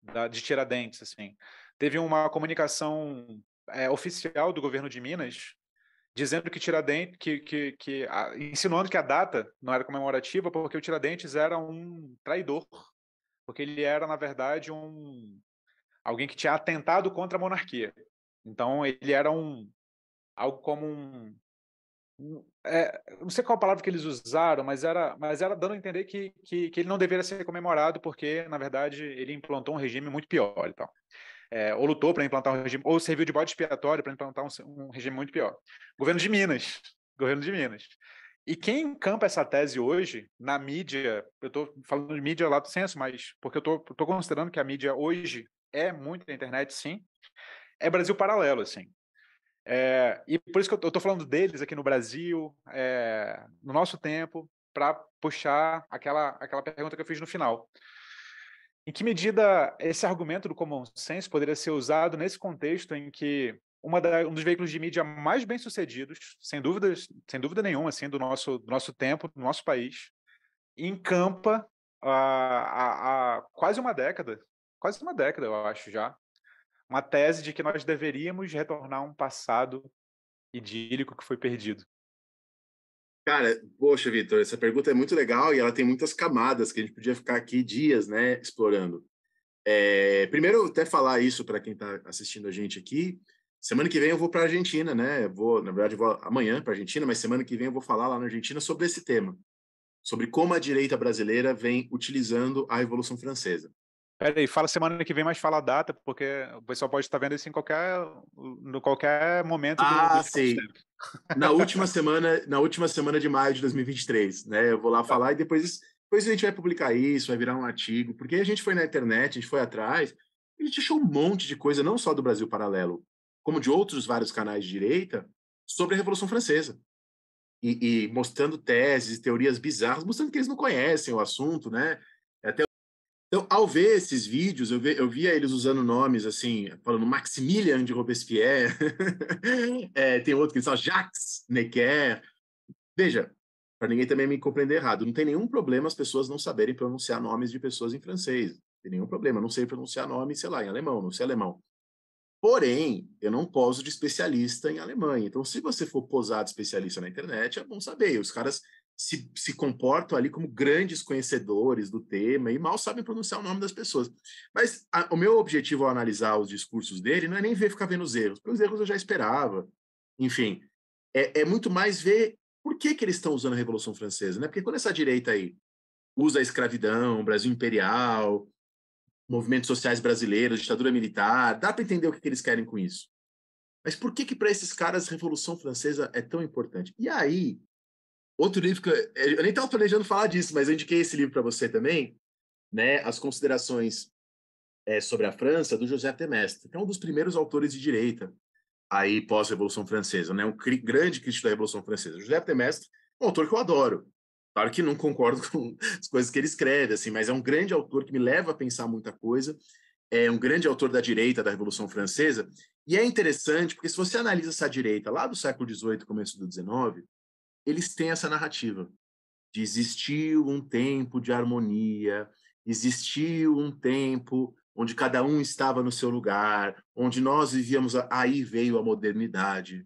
da, de Tiradentes. Assim. Teve uma comunicação é, oficial do governo de Minas dizendo que Tiradentes, que, que, que a, insinuando que a data não era comemorativa porque o Tiradentes era um traidor, porque ele era na verdade um alguém que tinha atentado contra a monarquia. Então ele era um algo como um é, não sei qual palavra que eles usaram, mas era, mas era dando a entender que, que, que, ele não deveria ser comemorado, porque, na verdade, ele implantou um regime muito pior e tal. É, ou lutou para implantar um regime, ou serviu de bode expiatório para implantar um, um, regime muito pior. Governo de Minas. Governo de Minas. E quem encampa essa tese hoje, na mídia, eu estou falando de mídia lá do senso, mas porque eu estou considerando que a mídia hoje é muito na internet, sim, é Brasil paralelo, assim. É, e por isso que eu estou falando deles aqui no Brasil, é, no nosso tempo, para puxar aquela, aquela pergunta que eu fiz no final. Em que medida esse argumento do common sense poderia ser usado nesse contexto em que da, um dos veículos de mídia mais bem sucedidos, sem dúvida, sem dúvida nenhuma, assim, do nosso, do nosso tempo, do nosso país, encampa há quase uma década, quase uma década, eu acho já, uma tese de que nós deveríamos retornar a um passado idílico que foi perdido. Cara, poxa, Vitor, essa pergunta é muito legal e ela tem muitas camadas que a gente podia ficar aqui dias, né, explorando. É, primeiro, até falar isso para quem está assistindo a gente aqui. Semana que vem eu vou para a Argentina, né? Vou, na verdade, vou amanhã para a Argentina, mas semana que vem eu vou falar lá na Argentina sobre esse tema, sobre como a direita brasileira vem utilizando a Revolução Francesa. Peraí, fala semana que vem, mas fala a data, porque o pessoal pode estar vendo isso em qualquer, no qualquer momento. Ah, do, do sim. Na última semana, na última semana de maio de 2023, né? Eu vou lá tá. falar e depois, depois a gente vai publicar isso, vai virar um artigo, porque a gente foi na internet, a gente foi atrás, a gente achou um monte de coisa, não só do Brasil Paralelo, como de outros vários canais de direita, sobre a Revolução Francesa. E, e mostrando teses, teorias bizarras, mostrando que eles não conhecem o assunto, né? Então, ao ver esses vídeos, eu, eu via eles usando nomes assim, falando Maximilian de Robespierre, é, tem outro que fala Jacques Necker. Veja, para ninguém também me compreender errado, não tem nenhum problema as pessoas não saberem pronunciar nomes de pessoas em francês. Não tem nenhum problema, não sei pronunciar nome, sei lá, em alemão, não sei alemão. Porém, eu não poso de especialista em Alemanha. Então, se você for posar de especialista na internet, é bom saber. Os caras se, se comportam ali como grandes conhecedores do tema e mal sabem pronunciar o nome das pessoas. Mas a, o meu objetivo ao analisar os discursos dele não é nem ver, ficar vendo os erros, porque os erros eu já esperava. Enfim, é, é muito mais ver por que, que eles estão usando a Revolução Francesa. Né? Porque quando essa direita aí usa a escravidão, Brasil imperial, movimentos sociais brasileiros, ditadura militar, dá para entender o que, que eles querem com isso. Mas por que, que para esses caras a Revolução Francesa é tão importante? E aí Outro livro que eu, eu nem estava planejando falar disso, mas eu indiquei esse livro para você também, né? As considerações é, sobre a França do José Temestre, que é um dos primeiros autores de direita aí pós Revolução Francesa, né? Um cri, grande crítico da Revolução Francesa. José Temestre, um autor que eu adoro. Claro que não concordo com as coisas que ele escreve, assim, mas é um grande autor que me leva a pensar muita coisa. É um grande autor da direita da Revolução Francesa e é interessante porque se você analisa essa direita lá do século XVIII, começo do XIX, eles têm essa narrativa de existiu um tempo de harmonia, existiu um tempo onde cada um estava no seu lugar, onde nós vivíamos, a... aí veio a modernidade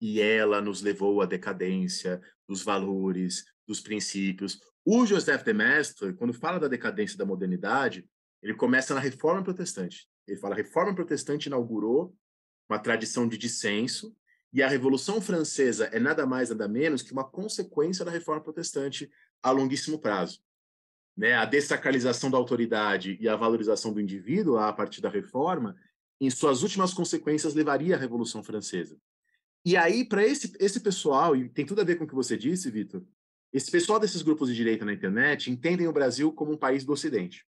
e ela nos levou à decadência dos valores, dos princípios. O Joseph de Maistre, quando fala da decadência da modernidade, ele começa na Reforma Protestante. Ele fala: a Reforma Protestante inaugurou uma tradição de dissenso, e a Revolução Francesa é nada mais, nada menos que uma consequência da reforma protestante a longuíssimo prazo. Né? A dessacralização da autoridade e a valorização do indivíduo a partir da reforma, em suas últimas consequências, levaria à Revolução Francesa. E aí, para esse, esse pessoal, e tem tudo a ver com o que você disse, Vitor, esse pessoal desses grupos de direita na internet entendem o Brasil como um país do Ocidente.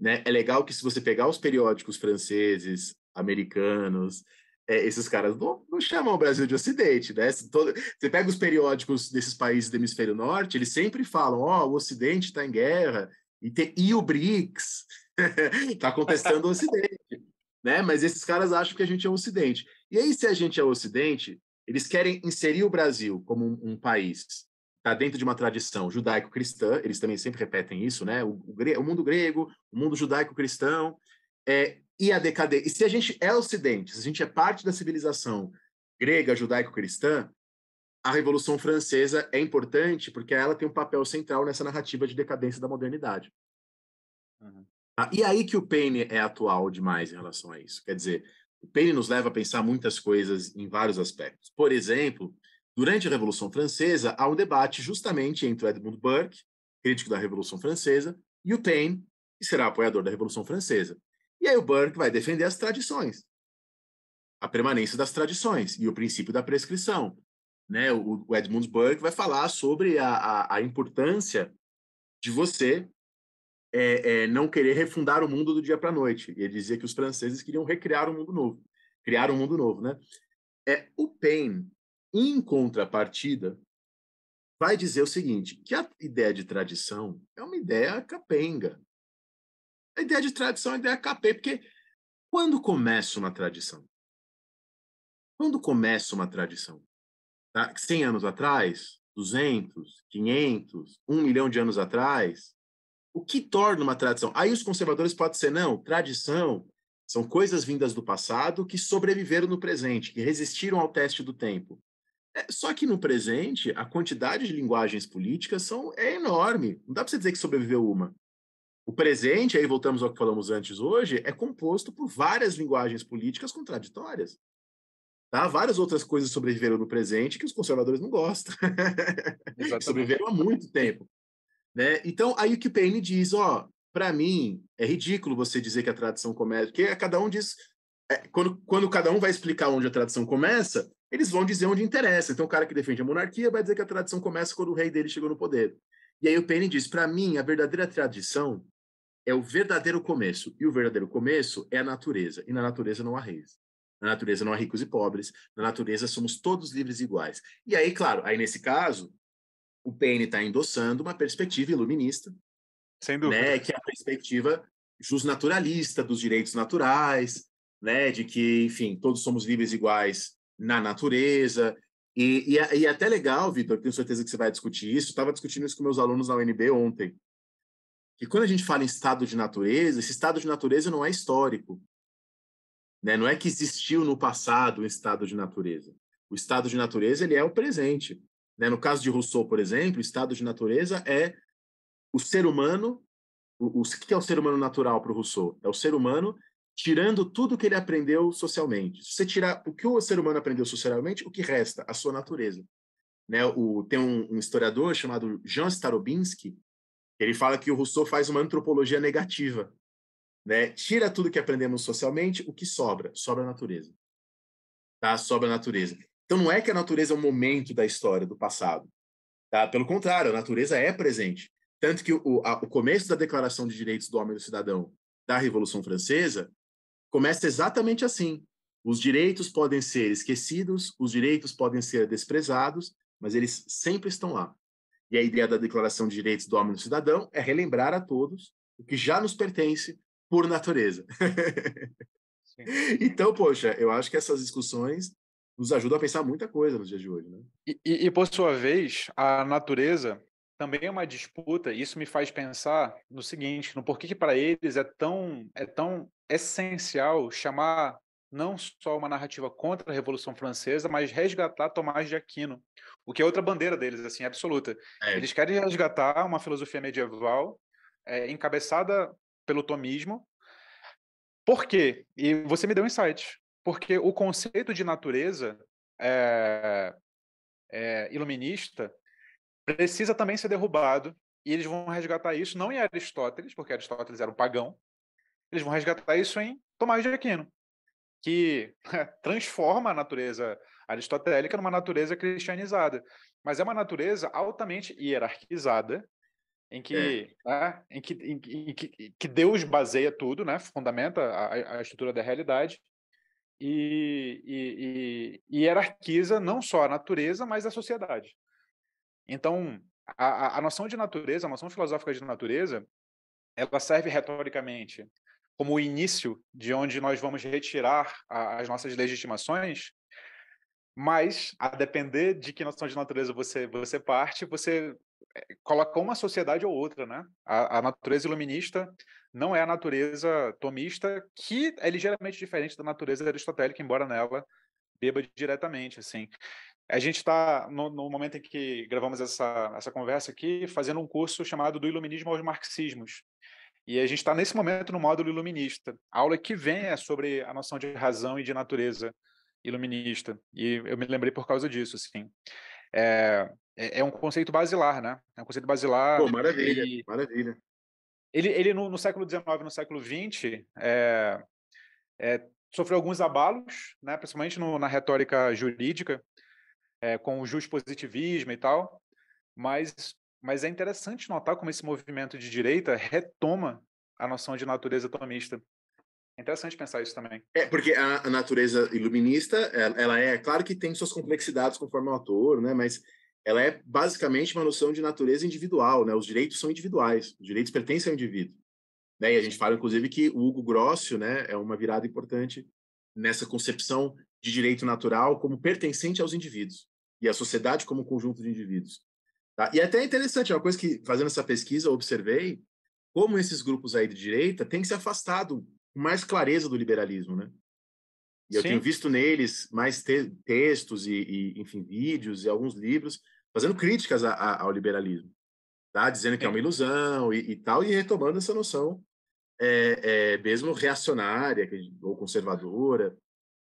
Né? É legal que, se você pegar os periódicos franceses, americanos, é, esses caras não, não, chamam o Brasil de Ocidente, né? Todo, você pega os periódicos desses países do hemisfério norte, eles sempre falam: ó, oh, o Ocidente está em guerra, e, e o BRICS está contestando o Ocidente, né? Mas esses caras acham que a gente é o Ocidente. E aí, se a gente é o Ocidente, eles querem inserir o Brasil como um, um país está dentro de uma tradição judaico-cristã, eles também sempre repetem isso, né? O, o, o mundo grego, o mundo judaico-cristão, é, e a decadência. E se a gente é ocidente, se a gente é parte da civilização grega, judaico-cristã, a Revolução Francesa é importante porque ela tem um papel central nessa narrativa de decadência da modernidade. Uhum. Ah, e aí que o Paine é atual demais em relação a isso. Quer dizer, o Paine nos leva a pensar muitas coisas em vários aspectos. Por exemplo, durante a Revolução Francesa, há um debate justamente entre o Edmund Burke, crítico da Revolução Francesa, e o Paine, que será apoiador da Revolução Francesa. E aí o Burke vai defender as tradições, a permanência das tradições e o princípio da prescrição. Né? O, o Edmund Burke vai falar sobre a, a, a importância de você é, é, não querer refundar o mundo do dia para a noite. ele dizia que os franceses queriam recriar um mundo novo, criar um mundo novo, né? É o Pain em contrapartida, vai dizer o seguinte, que a ideia de tradição é uma ideia capenga, a é ideia de tradição é a ideia KP, porque quando começa uma tradição? Quando começa uma tradição? Tá? 100 anos atrás? 200? 500? 1 milhão de anos atrás? O que torna uma tradição? Aí os conservadores podem ser, não, tradição são coisas vindas do passado que sobreviveram no presente, que resistiram ao teste do tempo. É, só que no presente, a quantidade de linguagens políticas são, é enorme. Não dá para você dizer que sobreviveu uma. O presente, aí voltamos ao que falamos antes hoje, é composto por várias linguagens políticas contraditórias. Tá? Várias outras coisas sobreviveram no presente que os conservadores não gostam. sobreviveram há muito tempo. Né? Então, aí o que o PN diz, ó, para mim, é ridículo você dizer que a tradição começa, porque cada um diz, é, quando, quando cada um vai explicar onde a tradição começa, eles vão dizer onde interessa. Então, o cara que defende a monarquia vai dizer que a tradição começa quando o rei dele chegou no poder. E aí o PN diz, para mim, a verdadeira tradição é o verdadeiro começo. E o verdadeiro começo é a natureza. E na natureza não há reis. Na natureza não há ricos e pobres. Na natureza somos todos livres e iguais. E aí, claro, aí nesse caso, o PN está endossando uma perspectiva iluminista. Sem né, dúvida. Né, que é a perspectiva justnaturalista dos direitos naturais, né, de que, enfim, todos somos livres e iguais na natureza. E, e, é, e é até legal, Vitor, tenho certeza que você vai discutir isso. Estava discutindo isso com meus alunos na UNB ontem que quando a gente fala em estado de natureza, esse estado de natureza não é histórico. Né? Não é que existiu no passado um estado de natureza. O estado de natureza ele é o presente. Né? No caso de Rousseau, por exemplo, o estado de natureza é o ser humano. O, o que é o ser humano natural para o Rousseau? É o ser humano tirando tudo que ele aprendeu socialmente. Se você tirar o que o ser humano aprendeu socialmente, o que resta? A sua natureza. Né? O, tem um, um historiador chamado Jean Starobinsky, ele fala que o Rousseau faz uma antropologia negativa, né? Tira tudo que aprendemos socialmente, o que sobra? Sobra a natureza. Tá? Sobra a natureza. Então não é que a natureza é um momento da história do passado. Tá? Pelo contrário, a natureza é presente. Tanto que o, a, o começo da Declaração de Direitos do Homem e do Cidadão da Revolução Francesa começa exatamente assim. Os direitos podem ser esquecidos, os direitos podem ser desprezados, mas eles sempre estão lá e a ideia da Declaração de Direitos do Homem e do Cidadão é relembrar a todos o que já nos pertence por natureza. então, poxa, eu acho que essas discussões nos ajudam a pensar muita coisa nos dias de hoje. Né? E, e, e, por sua vez, a natureza também é uma disputa, e isso me faz pensar no seguinte, no porquê que para eles é tão, é tão essencial chamar não só uma narrativa contra a Revolução Francesa, mas resgatar Tomás de Aquino, o que é outra bandeira deles, assim, absoluta. É. Eles querem resgatar uma filosofia medieval é, encabeçada pelo tomismo. Por quê? E você me deu um insight. Porque o conceito de natureza é, é, iluminista precisa também ser derrubado. E eles vão resgatar isso não em Aristóteles, porque Aristóteles era um pagão. Eles vão resgatar isso em Tomás de Aquino, que transforma a natureza aristotélica numa natureza cristianizada. Mas é uma natureza altamente hierarquizada, em que, é. né, em que, em, em que, que, Deus baseia tudo, né, fundamenta a, a estrutura da realidade e, e, e, hierarquiza não só a natureza, mas a sociedade. Então, a, a noção de natureza, a noção filosófica de natureza, ela serve retoricamente como o início de onde nós vamos retirar as nossas legitimações mas, a depender de que noção de natureza você, você parte, você eh, coloca uma sociedade ou outra, né? A, a, natureza iluminista não é a natureza tomista, que é ligeiramente diferente da natureza aristotélica, embora nela beba diretamente, assim. A gente está, no, no, momento em que gravamos essa, essa conversa aqui, fazendo um curso chamado Do Iluminismo aos Marxismos. E a gente está, nesse momento, no módulo iluminista. A aula que vem é sobre a noção de razão e de natureza iluminista. E eu me lembrei por causa disso, assim. É, é, é um conceito basilar, né? É um conceito basilar. Pô, maravilha, e... maravilha. Ele, ele no, no, século XIX, no século XX, é, é, sofreu alguns abalos, né? principalmente no, na retórica jurídica, é, com o positivismo e tal, mas, mas é interessante notar como esse movimento de direita retoma a noção de natureza tomista. É interessante pensar isso também. É, porque a, a natureza iluminista, ela, ela, é, claro que tem suas complexidades conforme o autor, né? Mas ela é basicamente uma noção de natureza individual, né? Os direitos são individuais, os direitos pertencem ao indivíduo. Né? E a gente fala, inclusive, que o Hugo Grossio, né, é uma virada importante nessa concepção de direito natural como pertencente aos indivíduos e à sociedade como conjunto de indivíduos. Tá? E é até é interessante, uma coisa que, fazendo essa pesquisa, eu observei como esses grupos aí de direita têm se afastado mais clareza do liberalismo, né? E eu Sim. tenho visto neles mais te textos e, e, enfim, vídeos e alguns livros fazendo críticas a, a, ao liberalismo, tá? Dizendo que é, é uma ilusão e, e, tal, e retomando essa noção é, é, mesmo reacionária ou conservadora.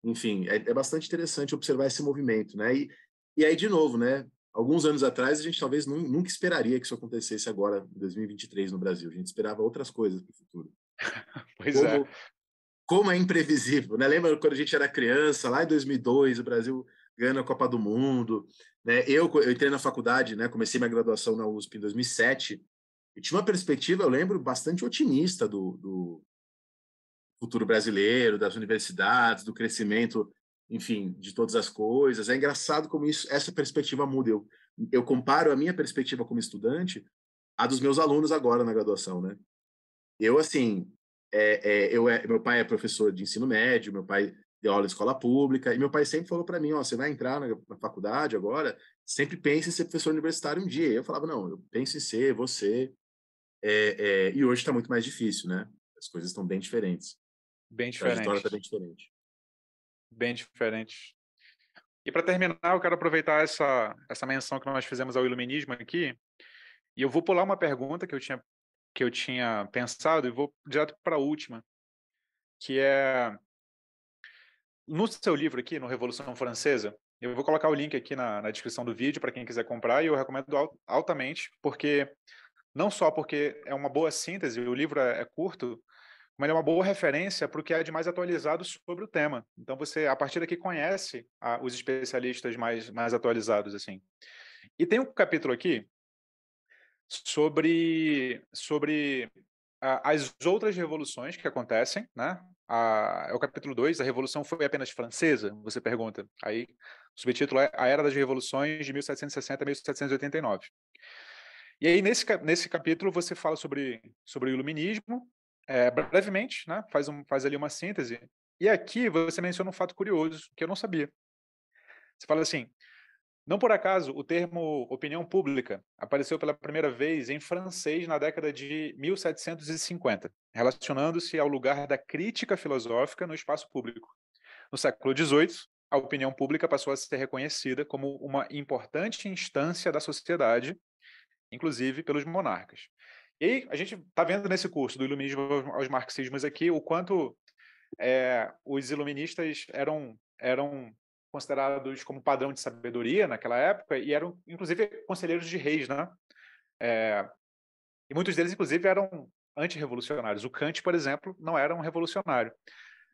Enfim, é, é, bastante interessante observar esse movimento, né? E, e aí, de novo, né? Alguns anos atrás, a gente talvez nunca esperaria que isso acontecesse agora, em 2023, no Brasil. A gente esperava outras coisas para o futuro. pois é. como, é. Como é imprevisível, né? Lembra quando a gente era criança, lá em 2002, o Brasil ganhando a Copa do Mundo, né? Eu, eu entrei na faculdade, né? Comecei minha graduação na USP em 2007 e tinha uma perspectiva, eu lembro, bastante otimista do, do futuro brasileiro, das universidades, do crescimento, enfim, de todas as coisas. É engraçado como isso, essa perspectiva muda. Eu, eu comparo a minha perspectiva como estudante à dos meus alunos agora na graduação, né? Eu, assim, é, é, eu, é, meu pai é professor de ensino médio, meu pai deu aula em escola pública, e meu pai sempre falou para mim, ó, você vai entrar na, na, faculdade agora, sempre pense em ser professor universitário um dia. Eu falava, não, eu penso em ser, você. Eh, e hoje está muito mais difícil, né? As coisas estão bem diferentes. Bem tá diferente. A história está bem diferente. Bem diferente. E para terminar, eu quero aproveitar essa, essa menção que nós fizemos ao iluminismo aqui, e eu vou pular uma pergunta que eu tinha que eu tinha pensado e vou direto para a última, que é no seu livro aqui, no Revolução Francesa, eu vou colocar o link aqui na, na descrição do vídeo para quem quiser comprar e eu recomendo altamente, porque não só porque é uma boa síntese, o livro é, é curto, mas é uma boa referência para o que é de mais atualizado sobre o tema. Então você, a partir daqui, conhece a, os especialistas mais, mais atualizados. assim. E tem um capítulo aqui sobre, sobre as outras revoluções que acontecem, né? A, é o capítulo 2, a revolução foi apenas francesa? Você pergunta. Aí, o subtítulo é A Era das Revoluções de 1760 a 1789. E aí, nesse, nesse capítulo, você fala sobre, sobre o iluminismo, é, brevemente, né? faz, um, faz ali uma síntese. E aqui você menciona um fato curioso que eu não sabia. Você fala assim: não por acaso, o termo opinião pública apareceu pela primeira vez em francês na década de 1750, relacionando-se ao lugar da crítica filosófica no espaço público. No século XVIII, a opinião pública passou a ser reconhecida como uma importante instância da sociedade, inclusive pelos monarcas. E a gente está vendo nesse curso do iluminismo aos marxismos aqui o quanto é, os iluministas eram, eram considerados como padrão de sabedoria naquela época e eram, inclusive, conselheiros de reis, né? É, e muitos deles, inclusive, eram antirrevolucionários. O Kant, por exemplo, não era um revolucionário.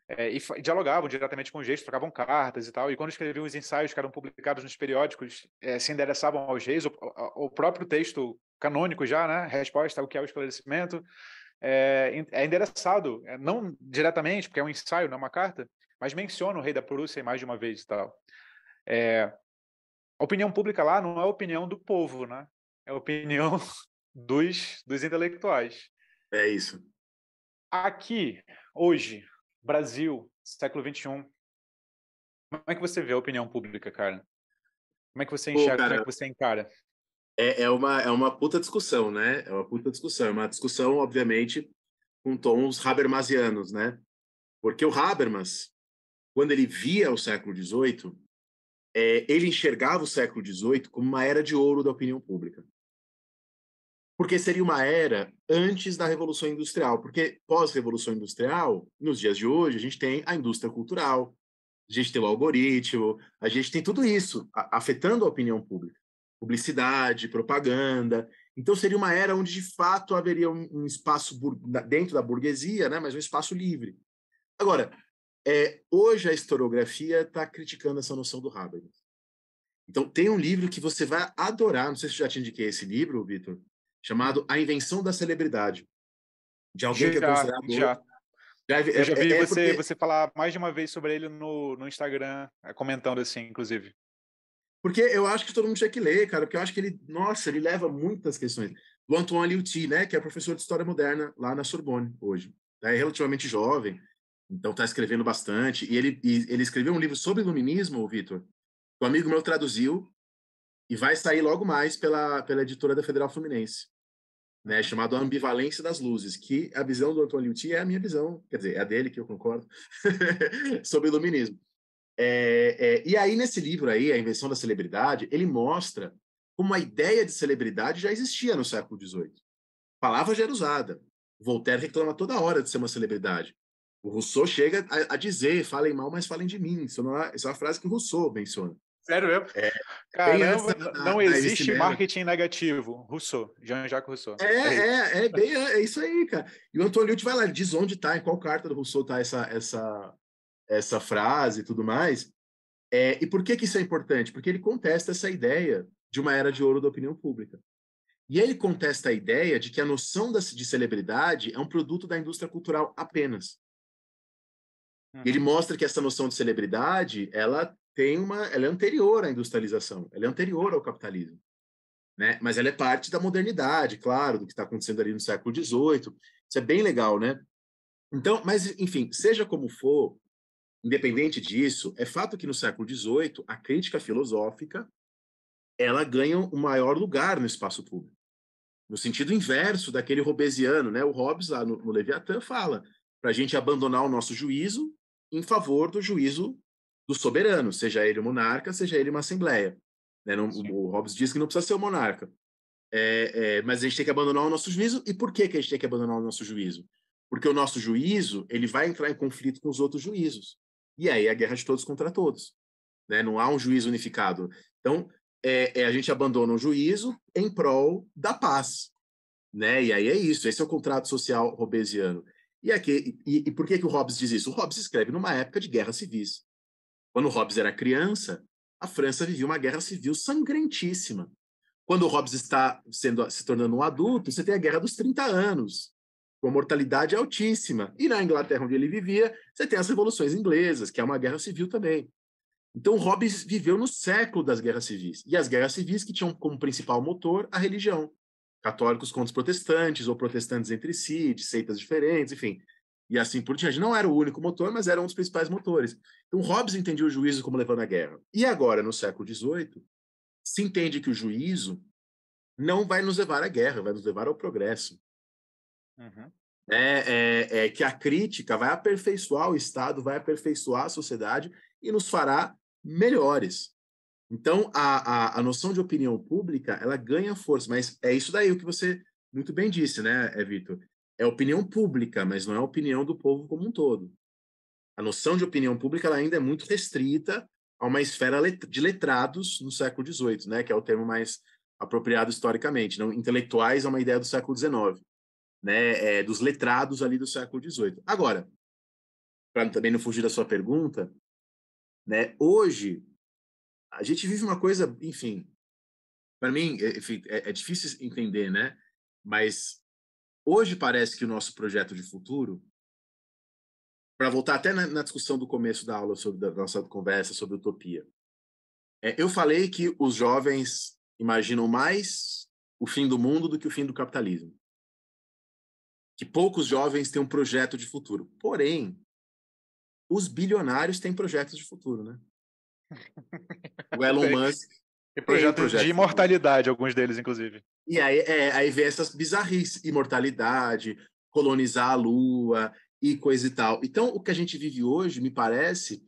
É, e dialogavam diretamente com os reis, trocavam cartas e tal. E quando escreviam os ensaios que eram publicados nos periódicos, é, se endereçavam aos reis. O, o, próprio texto canônico já, né? Resposta ao que é o esclarecimento. É, é endereçado, é, não diretamente, porque é um ensaio, não é uma carta, mas menciona o rei da Prússia mais de uma vez e tal. É, a opinião pública lá não é a opinião do povo, né? É a opinião dos, dos intelectuais. É isso. Aqui, hoje, Brasil, século XXI, como é que você vê a opinião pública, cara? Como é que você enxerga, Pô, cara, como é que você encara? É, é, uma, é uma puta discussão, né? É uma puta discussão. É uma discussão, obviamente, com tons habermasianos, né? Porque o Habermas, quando ele via o século XVIII, é, ele enxergava o século XVIII como uma era de ouro da opinião pública. Porque seria uma era antes da Revolução Industrial. Porque pós-Revolução Industrial, nos dias de hoje, a gente tem a indústria cultural, a gente tem o algoritmo, a gente tem tudo isso afetando a opinião pública. Publicidade, propaganda. Então seria uma era onde de fato haveria um, um espaço dentro da burguesia, né, mas um espaço livre. Agora, é, hoje a historiografia está criticando essa noção do Habermas. Então, tem um livro que você vai adorar, não sei se já te indiquei esse livro, Vitor, chamado A Invenção da Celebridade, de alguém já, que é considerado... Já. Já, eu é, já vi é, é você, porque... você falar mais de uma vez sobre ele no, no Instagram, é, comentando assim, inclusive. Porque eu acho que todo mundo tinha que ler, cara, porque eu acho que ele, nossa, ele leva muitas questões. O Antoine Liuti, né, que é professor de História Moderna lá na Sorbonne hoje, é relativamente jovem, então está escrevendo bastante. E ele, e ele escreveu um livro sobre iluminismo, Vitor. Um amigo meu traduziu e vai sair logo mais pela, pela editora da Federal Fluminense, né? Chamado Ambivalência das Luzes, que a visão do Antônio Liuti é a minha visão, quer dizer, é a dele que eu concordo, sobre iluminismo. É, é, e aí, nesse livro aí, A Invenção da Celebridade, ele mostra como a ideia de celebridade já existia no século XVIII. A palavra já era usada. Voltaire reclama toda hora de ser uma celebridade. O Rousseau chega a, a dizer, falem mal, mas falem de mim. Isso, não é, isso é uma frase que o Rousseau menciona. Sério mesmo? É, Caramba, essa, não na, existe na marketing negativo. Rousseau, Jean-Jacques Rousseau. É, é, é, é, bem, é, é, isso aí, cara. E o Antoniucci vai lá, diz onde está, em qual carta do Rousseau está essa, essa, essa frase e tudo mais. É, e por que, que isso é importante? Porque ele contesta essa ideia de uma era de ouro da opinião pública. E ele contesta a ideia de que a noção da, de celebridade é um produto da indústria cultural apenas. Uhum. Ele mostra que essa noção de celebridade, ela tem uma, ela é anterior à industrialização, ela é anterior ao capitalismo, né? Mas ela é parte da modernidade, claro, do que está acontecendo ali no século XVIII. Isso é bem legal, né? Então, mas enfim, seja como for, independente disso, é fato que no século XVIII a crítica filosófica ela ganha o um maior lugar no espaço público, no sentido inverso daquele Hobbesiano, né? O Hobbes lá no, no Leviatã fala para a gente abandonar o nosso juízo em favor do juízo do soberano, seja ele um monarca, seja ele uma assembleia. Né? Não, o Hobbes diz que não precisa ser um monarca. É, é, mas a gente tem que abandonar o nosso juízo. E por que, que a gente tem que abandonar o nosso juízo? Porque o nosso juízo ele vai entrar em conflito com os outros juízos. E aí a guerra de todos contra todos. Né? Não há um juízo unificado. Então, é, é a gente abandona o juízo em prol da paz. Né? E aí é isso. Esse é o contrato social robesiano. E, aqui, e, e por que, que o Hobbes diz isso? O Hobbes escreve numa época de guerras civis. Quando Hobbes era criança, a França vivia uma guerra civil sangrentíssima. Quando Hobbes está sendo, se tornando um adulto, você tem a Guerra dos 30 Anos, com a mortalidade altíssima. E na Inglaterra, onde ele vivia, você tem as Revoluções Inglesas, que é uma guerra civil também. Então, Hobbes viveu no século das guerras civis. E as guerras civis que tinham como principal motor a religião católicos contra os protestantes, ou protestantes entre si, de seitas diferentes, enfim. E assim por diante. Não era o único motor, mas era um dos principais motores. Então, Hobbes entendia o juízo como levando à guerra. E agora, no século XVIII, se entende que o juízo não vai nos levar à guerra, vai nos levar ao progresso. Uhum. É, é, é que a crítica vai aperfeiçoar o Estado, vai aperfeiçoar a sociedade e nos fará melhores. Então, a, a, a noção de opinião pública, ela ganha força, mas é isso daí o que você muito bem disse, né, é, Vitor? É opinião pública, mas não é opinião do povo como um todo. A noção de opinião pública ela ainda é muito restrita a uma esfera de letrados no século XVIII, né, que é o termo mais apropriado historicamente. Não, intelectuais é uma ideia do século XIX, né, é, dos letrados ali do século XVIII. Agora, para também não fugir da sua pergunta, né, hoje a gente vive uma coisa, enfim, para mim, é, enfim, é, é, difícil entender, né? Mas hoje parece que o nosso projeto de futuro, para voltar até na, na, discussão do começo da aula sobre da nossa conversa sobre utopia, é, eu falei que os jovens imaginam mais o fim do mundo do que o fim do capitalismo. Que poucos jovens têm um projeto de futuro. Porém, os bilionários têm projetos de futuro, né? O Elon Musk. E projetos projeto de imortalidade, alguns deles, inclusive. E aí, é, aí vem essas bizarrices, imortalidade, colonizar a Lua e coisa e tal. Então, o que a gente vive hoje, me parece,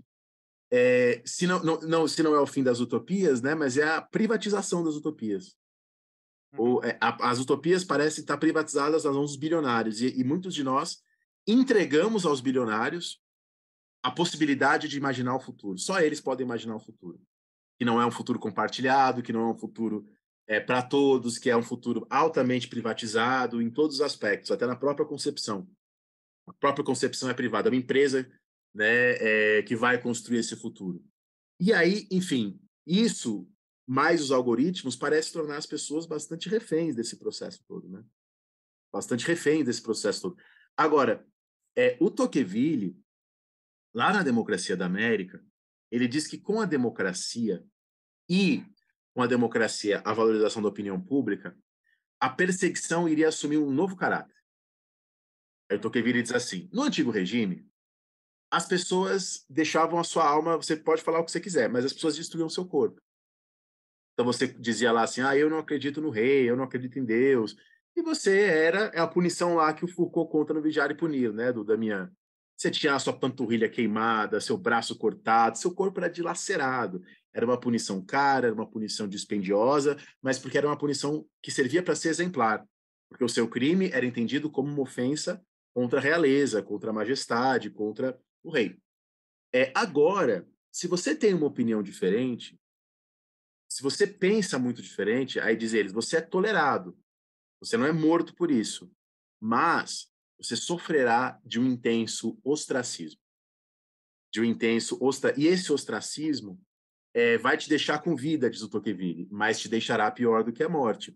é, se, não, não, não, se não é o fim das utopias, né, mas é a privatização das utopias. Ou, uhum. é, a, as utopias parecem estar privatizadas nas mãos dos bilionários, e, e muitos de nós entregamos aos bilionários a possibilidade de imaginar o futuro. Só eles podem imaginar o futuro. Que não é um futuro compartilhado, que não é um futuro é, eh, para todos, que é um futuro altamente privatizado em todos os aspectos, até na própria concepção. A própria concepção é privada, é uma empresa né, é, que vai construir esse futuro. E aí, enfim, isso mais os algoritmos parece tornar as pessoas bastante reféns desse processo todo, né? Bastante reféns desse processo todo. Agora, é, o Tocqueville lá na Democracia da América, ele diz que com a democracia e com a democracia a valorização da opinião pública, a perseguição iria assumir um novo caráter. Aí Tocqueville diz assim: no antigo regime, as pessoas deixavam a sua alma, você pode falar o que você quiser, mas as pessoas destruíam seu corpo. Então você dizia lá assim: ah, eu não acredito no rei, eu não acredito em Deus. E você era é a punição lá que o Foucault conta no Vigiar e Punir, né, do Damian. Você tinha a sua panturrilha queimada, seu braço cortado, seu corpo era dilacerado. Era uma punição cara, era uma punição dispendiosa, mas porque era uma punição que servia para ser exemplar. Porque o seu crime era entendido como uma ofensa contra a realeza, contra a majestade, contra o rei. É, agora, se você tem uma opinião diferente, se você pensa muito diferente, aí diz eles, você é tolerado. Você não é morto por isso. Mas você sofrerá de um intenso ostracismo. De um intenso ostra... E esse ostracismo é, vai te deixar com vida, diz o Tocqueville, mas te deixará pior do que a morte.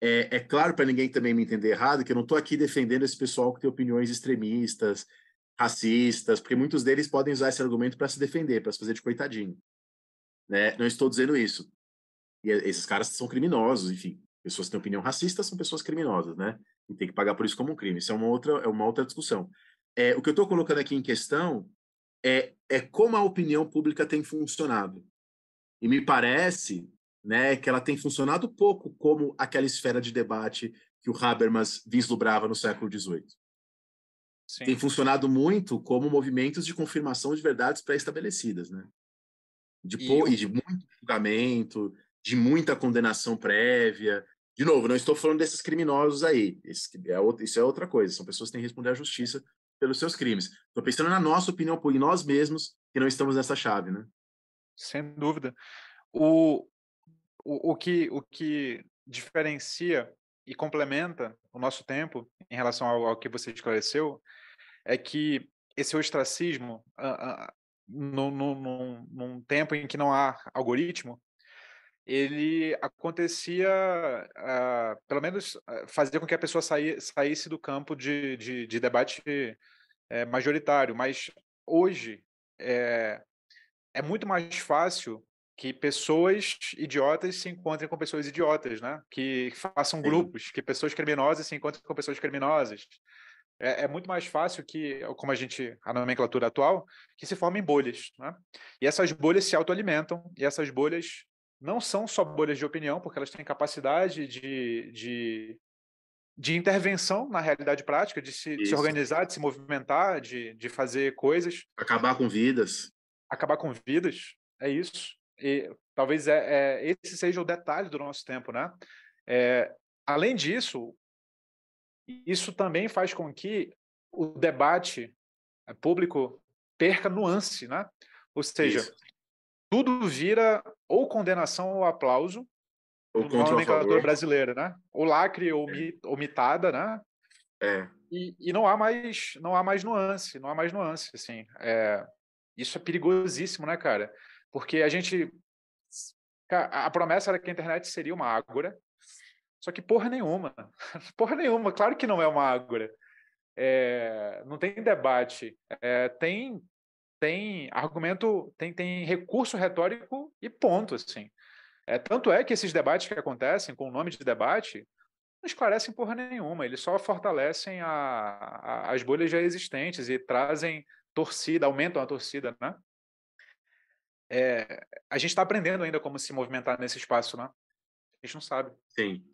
É, é claro para ninguém também me entender errado que eu não estou aqui defendendo esse pessoal que tem opiniões extremistas, racistas, porque muitos deles podem usar esse argumento para se defender, para se fazer de coitadinho. Né? Não estou dizendo isso. E eh, esses caras são criminosos, enfim. Pessoas que têm opinião racista são pessoas criminosas, né? e tem que pagar por isso como um crime. Isso é uma outra, é uma outra discussão. É, o que eu estou colocando aqui em questão é, é como a opinião pública tem funcionado. E me parece né, que ela tem funcionado pouco como aquela esfera de debate que o Habermas vislumbrava no século XVIII. Sim. Tem funcionado muito como movimentos de confirmação de verdades pré-estabelecidas, né? De, e, e de muito julgamento, de muita condenação prévia, de novo, não estou falando desses criminosos aí. É isso é outra coisa. São pessoas que têm que responder à justiça pelos seus crimes. Estou pensando na nossa opinião, por nós mesmos que não estamos nessa chave, né? Sem dúvida. O, o, o, que, o que diferencia e complementa o nosso tempo em relação ao, ao que você esclareceu é que esse ostracismo, uh, uh, num, num, num tempo em que não há algoritmo, ele acontecia, ah, pelo menos ah, fazia com que a pessoa saísse do campo de, de, de debate é, majoritário, mas hoje é, é muito mais fácil que pessoas idiotas se encontrem com pessoas idiotas, né? Que façam grupos, que pessoas criminosas se encontrem com pessoas criminosas. É, é, muito mais fácil que, como a gente, a nomenclatura atual, que se formem bolhas, né? E essas bolhas se autoalimentam e essas bolhas não são só bolhas de opinião, porque elas têm capacidade de, de, de intervenção na realidade prática, de se, de se, organizar, de se movimentar, de, de fazer coisas. Acabar com vidas. Acabar com vidas, é isso. E talvez é, é esse seja o detalhe do nosso tempo, né? É, além disso, isso também faz com que o debate é, público perca nuance, né? Ou seja, isso tudo vira ou condenação ou aplauso ou no nomenclatura brasileiro, né? Ou lacre ou, é. mitada, né? É. E, e, não há mais não há mais nuance, não há mais nuance, assim. É, isso é perigosíssimo, né, cara? Porque a gente a promessa era que a internet seria uma ágora, só que porra nenhuma, porra nenhuma, claro que não é uma ágora. É, não tem debate, é, tem tem argumento, tem, tem recurso retórico e ponto, assim. É, tanto é que esses debates que acontecem com o nome de debate não esclarecem porra nenhuma, eles só fortalecem a, a, as bolhas já existentes e trazem torcida, aumentam a torcida, né? É, a gente está aprendendo ainda como se movimentar nesse espaço, né? A gente não sabe. Sim,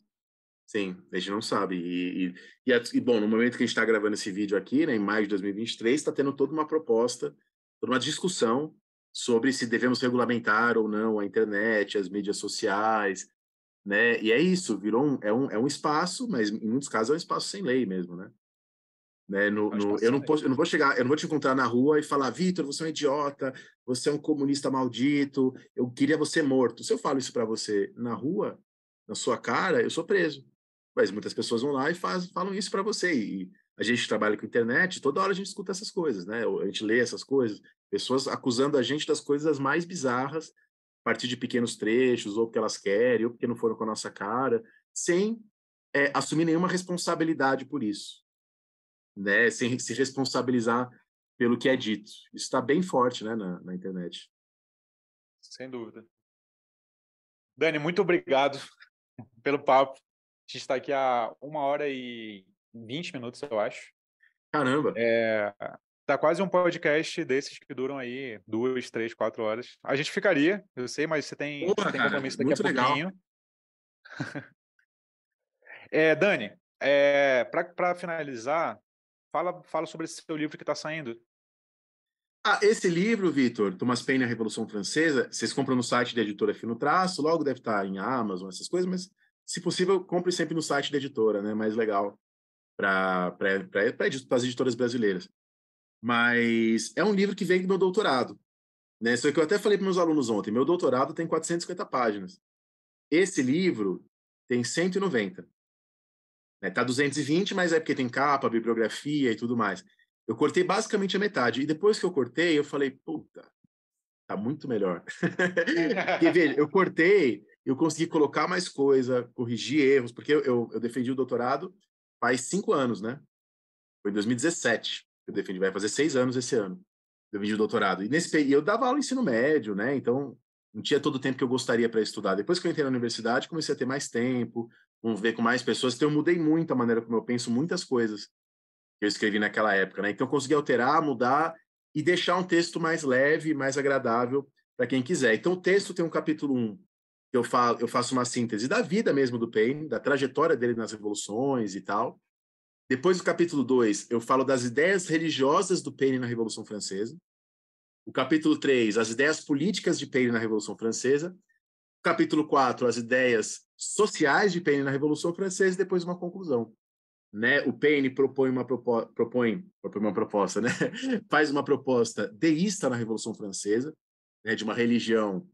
sim, a gente não sabe. E, e, e bom, no momento que a gente está gravando esse vídeo aqui, né, em maio de 2023, está tendo toda uma proposta por uma discussão sobre se devemos regulamentar ou não a internet, as mídias sociais, né? E é isso, virou um, é, um, é um espaço, mas em muitos casos é um espaço sem lei mesmo, né? né? No, é no, eu não posso, eu não vou chegar, eu não vou te encontrar na rua e falar, Vitor, você é um idiota, você é um comunista maldito, eu queria você morto. Se eu falo isso para você na rua, na sua cara, eu sou preso. Mas muitas pessoas vão lá e faz, falam isso para você e, a gente trabalha com internet, toda hora a gente escuta essas coisas, né? A gente lê essas coisas, pessoas acusando a gente das coisas mais bizarras, a partir de pequenos trechos, ou porque elas querem, ou porque não foram com a nossa cara, sem é, assumir nenhuma responsabilidade por isso, né? Sem se responsabilizar pelo que é dito. Isso está bem forte, né, na, na internet. Sem dúvida. Dani, muito obrigado pelo papo. A gente está aqui há uma hora e 20 minutos, eu acho. Caramba! É, tá quase um podcast desses que duram aí duas, três, quatro horas. A gente ficaria, eu sei, mas você tem, Porra, você tem compromisso daqui a legal. pouquinho. é, Dani, é, para finalizar, fala, fala sobre esse seu livro que está saindo. Ah, esse livro, Vitor, Thomas Paine e a Revolução Francesa, vocês compram no site da editora Fino Traço, logo deve estar tá em Amazon, essas coisas, mas se possível, compre sempre no site da editora, né? Mais legal para as editoras brasileiras. Mas é um livro que vem do meu doutorado. Né? Só que eu até falei para meus alunos ontem, meu doutorado tem 450 páginas. Esse livro tem 190. Né? Tá 220, mas é porque tem capa, bibliografia e tudo mais. Eu cortei basicamente a metade. E depois que eu cortei, eu falei, puta, tá muito melhor. porque, veja, eu cortei, eu consegui colocar mais coisa, corrigir erros, porque eu, eu, eu defendi o doutorado faz cinco anos, né? Foi em 2017 que eu defendi, vai fazer seis anos esse ano. Eu vim de doutorado. E nesse período, eu dava aula ensino médio, né? Então, não tinha todo o tempo que eu gostaria para estudar. Depois que eu entrei na universidade, comecei a ter mais tempo, conviver com mais pessoas. Então, eu mudei muito a maneira como eu penso muitas coisas que eu escrevi naquela época, né? Então, eu consegui alterar, mudar e deixar um texto mais leve, mais agradável para quem quiser. Então, o texto tem um capítulo 1, eu, falo, eu faço uma síntese da vida mesmo do Paine, da trajetória dele nas revoluções e tal. Depois do capítulo 2, eu falo das ideias religiosas do Paine na Revolução Francesa. O capítulo 3, as ideias políticas de Paine na Revolução Francesa. O capítulo 4, as ideias sociais de Paine na Revolução Francesa e depois uma conclusão. Né? O Paine propõe uma, propõe... propõe uma proposta, né? faz uma proposta deísta na Revolução Francesa, né? de uma religião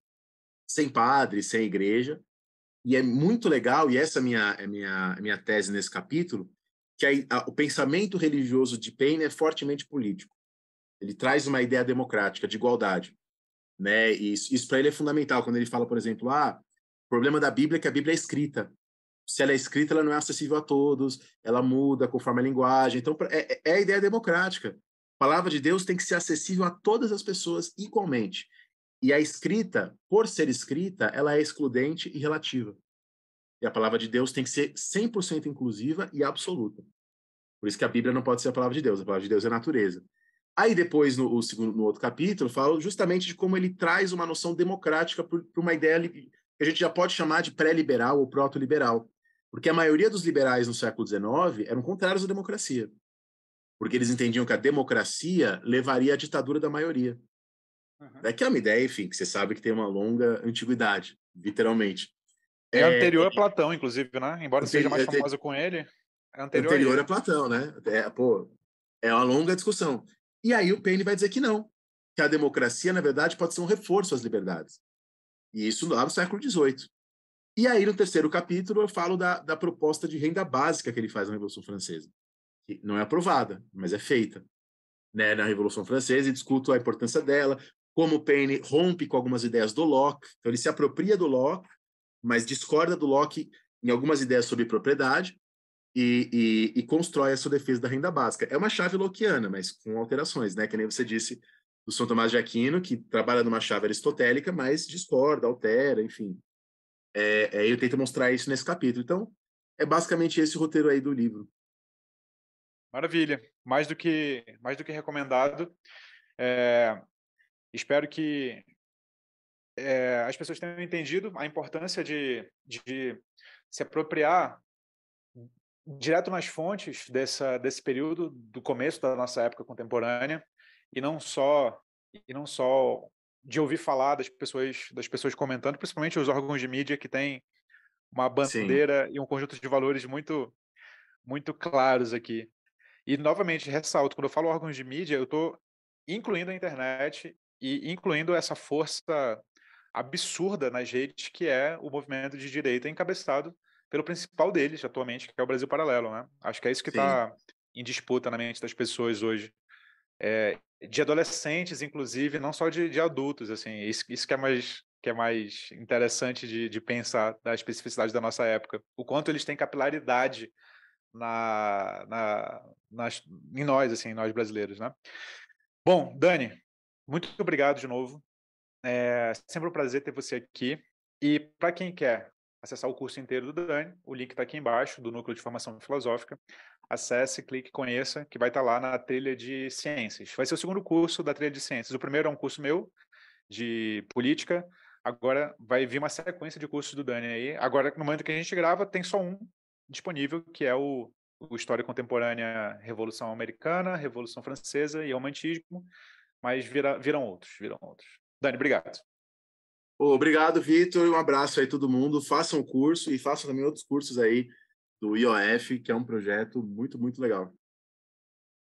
sem padre, sem igreja. E é muito legal, e essa é a minha, é minha, é minha tese nesse capítulo, que a, a, o pensamento religioso de Paine é fortemente político. Ele traz uma ideia democrática, de igualdade. Né? E isso, isso para ele é fundamental. Quando ele fala, por exemplo, ah, o problema da Bíblia é que a Bíblia é escrita. Se ela é escrita, ela não é acessível a todos, ela muda conforme a linguagem. Então, é, é, é a ideia democrática. A palavra de Deus tem que ser acessível a todas as pessoas igualmente. E a escrita, por ser escrita, ela é excludente e relativa. E a palavra de Deus tem que ser 100% inclusiva e absoluta. Por isso que a Bíblia não pode ser a palavra de Deus, a palavra de Deus é a natureza. Aí depois, no, segundo, no outro capítulo, falo justamente de como ele traz uma noção democrática para uma ideia que a gente já pode chamar de pré-liberal ou proto-liberal. Porque a maioria dos liberais no século XIX eram contrários à democracia. Porque eles entendiam que a democracia levaria à ditadura da maioria. Uhum. Que é uma ideia, enfim, que você sabe que tem uma longa antiguidade, literalmente. É, é anterior a Platão, inclusive, né? Embora seja mais é, é famoso com ele, é anterior, anterior a, a Platão, né? É, pô, é uma longa discussão. E aí o Paine vai dizer que não, que a democracia, na verdade, pode ser um reforço às liberdades. E isso lá no século XVIII. E aí, no terceiro capítulo, eu falo da, da proposta de renda básica que ele faz na Revolução Francesa, que não é aprovada, mas é feita né, na Revolução Francesa e discuto a importância dela, como Paine rompe com algumas ideias do Locke, então ele se apropria do Locke, mas discorda do Locke em algumas ideias sobre propriedade e, e, e constrói a sua defesa da renda básica. É uma chave loquiana, mas com alterações, né? Que nem você disse do São Tomás de Aquino, que trabalha numa chave aristotélica, mas discorda, altera, enfim. É, é, eu tento mostrar isso nesse capítulo. Então, é basicamente esse roteiro aí do livro. Maravilha, mais do que mais do que recomendado. É, Espero que é, as pessoas tenham entendido a importância de, de se apropriar direto nas fontes dessa, desse período do começo da nossa época contemporânea e não só e não só de ouvir falar das pessoas das pessoas comentando, principalmente os órgãos de mídia que têm uma bandeira Sim. e um conjunto de valores muito muito claros aqui. E novamente ressalto, quando eu falo órgãos de mídia, eu estou incluindo a internet e incluindo essa força absurda nas redes que é o movimento de direita encabeçado pelo principal deles atualmente, que é o Brasil Paralelo, né? Acho que é isso que está em disputa na mente das pessoas hoje. É, de adolescentes, inclusive, não só de, de adultos, assim, isso, isso, que é mais que é mais interessante de, de, pensar da especificidade da nossa época, o quanto eles têm capilaridade na, na nas, em nós, assim, nós brasileiros, né? Bom, Dani, muito obrigado de novo. É sempre um prazer ter você aqui. E para quem quer acessar o curso inteiro do Dani, o link está aqui embaixo, do Núcleo de Formação Filosófica. Acesse, clique, conheça, que vai estar tá lá na trilha de ciências. Vai ser o segundo curso da trilha de ciências. O primeiro é um curso meu, de política. Agora vai vir uma sequência de cursos do Dani aí. Agora, no momento que a gente grava, tem só um disponível, que é o, o História Contemporânea Revolução Americana, Revolução Francesa e Romantismo. Mas vira, outros, viram outros. Dani, obrigado. Obrigado, Vitor. Um abraço aí todo mundo. Façam o curso e façam também outros cursos aí do IOF, que é um projeto muito, muito legal.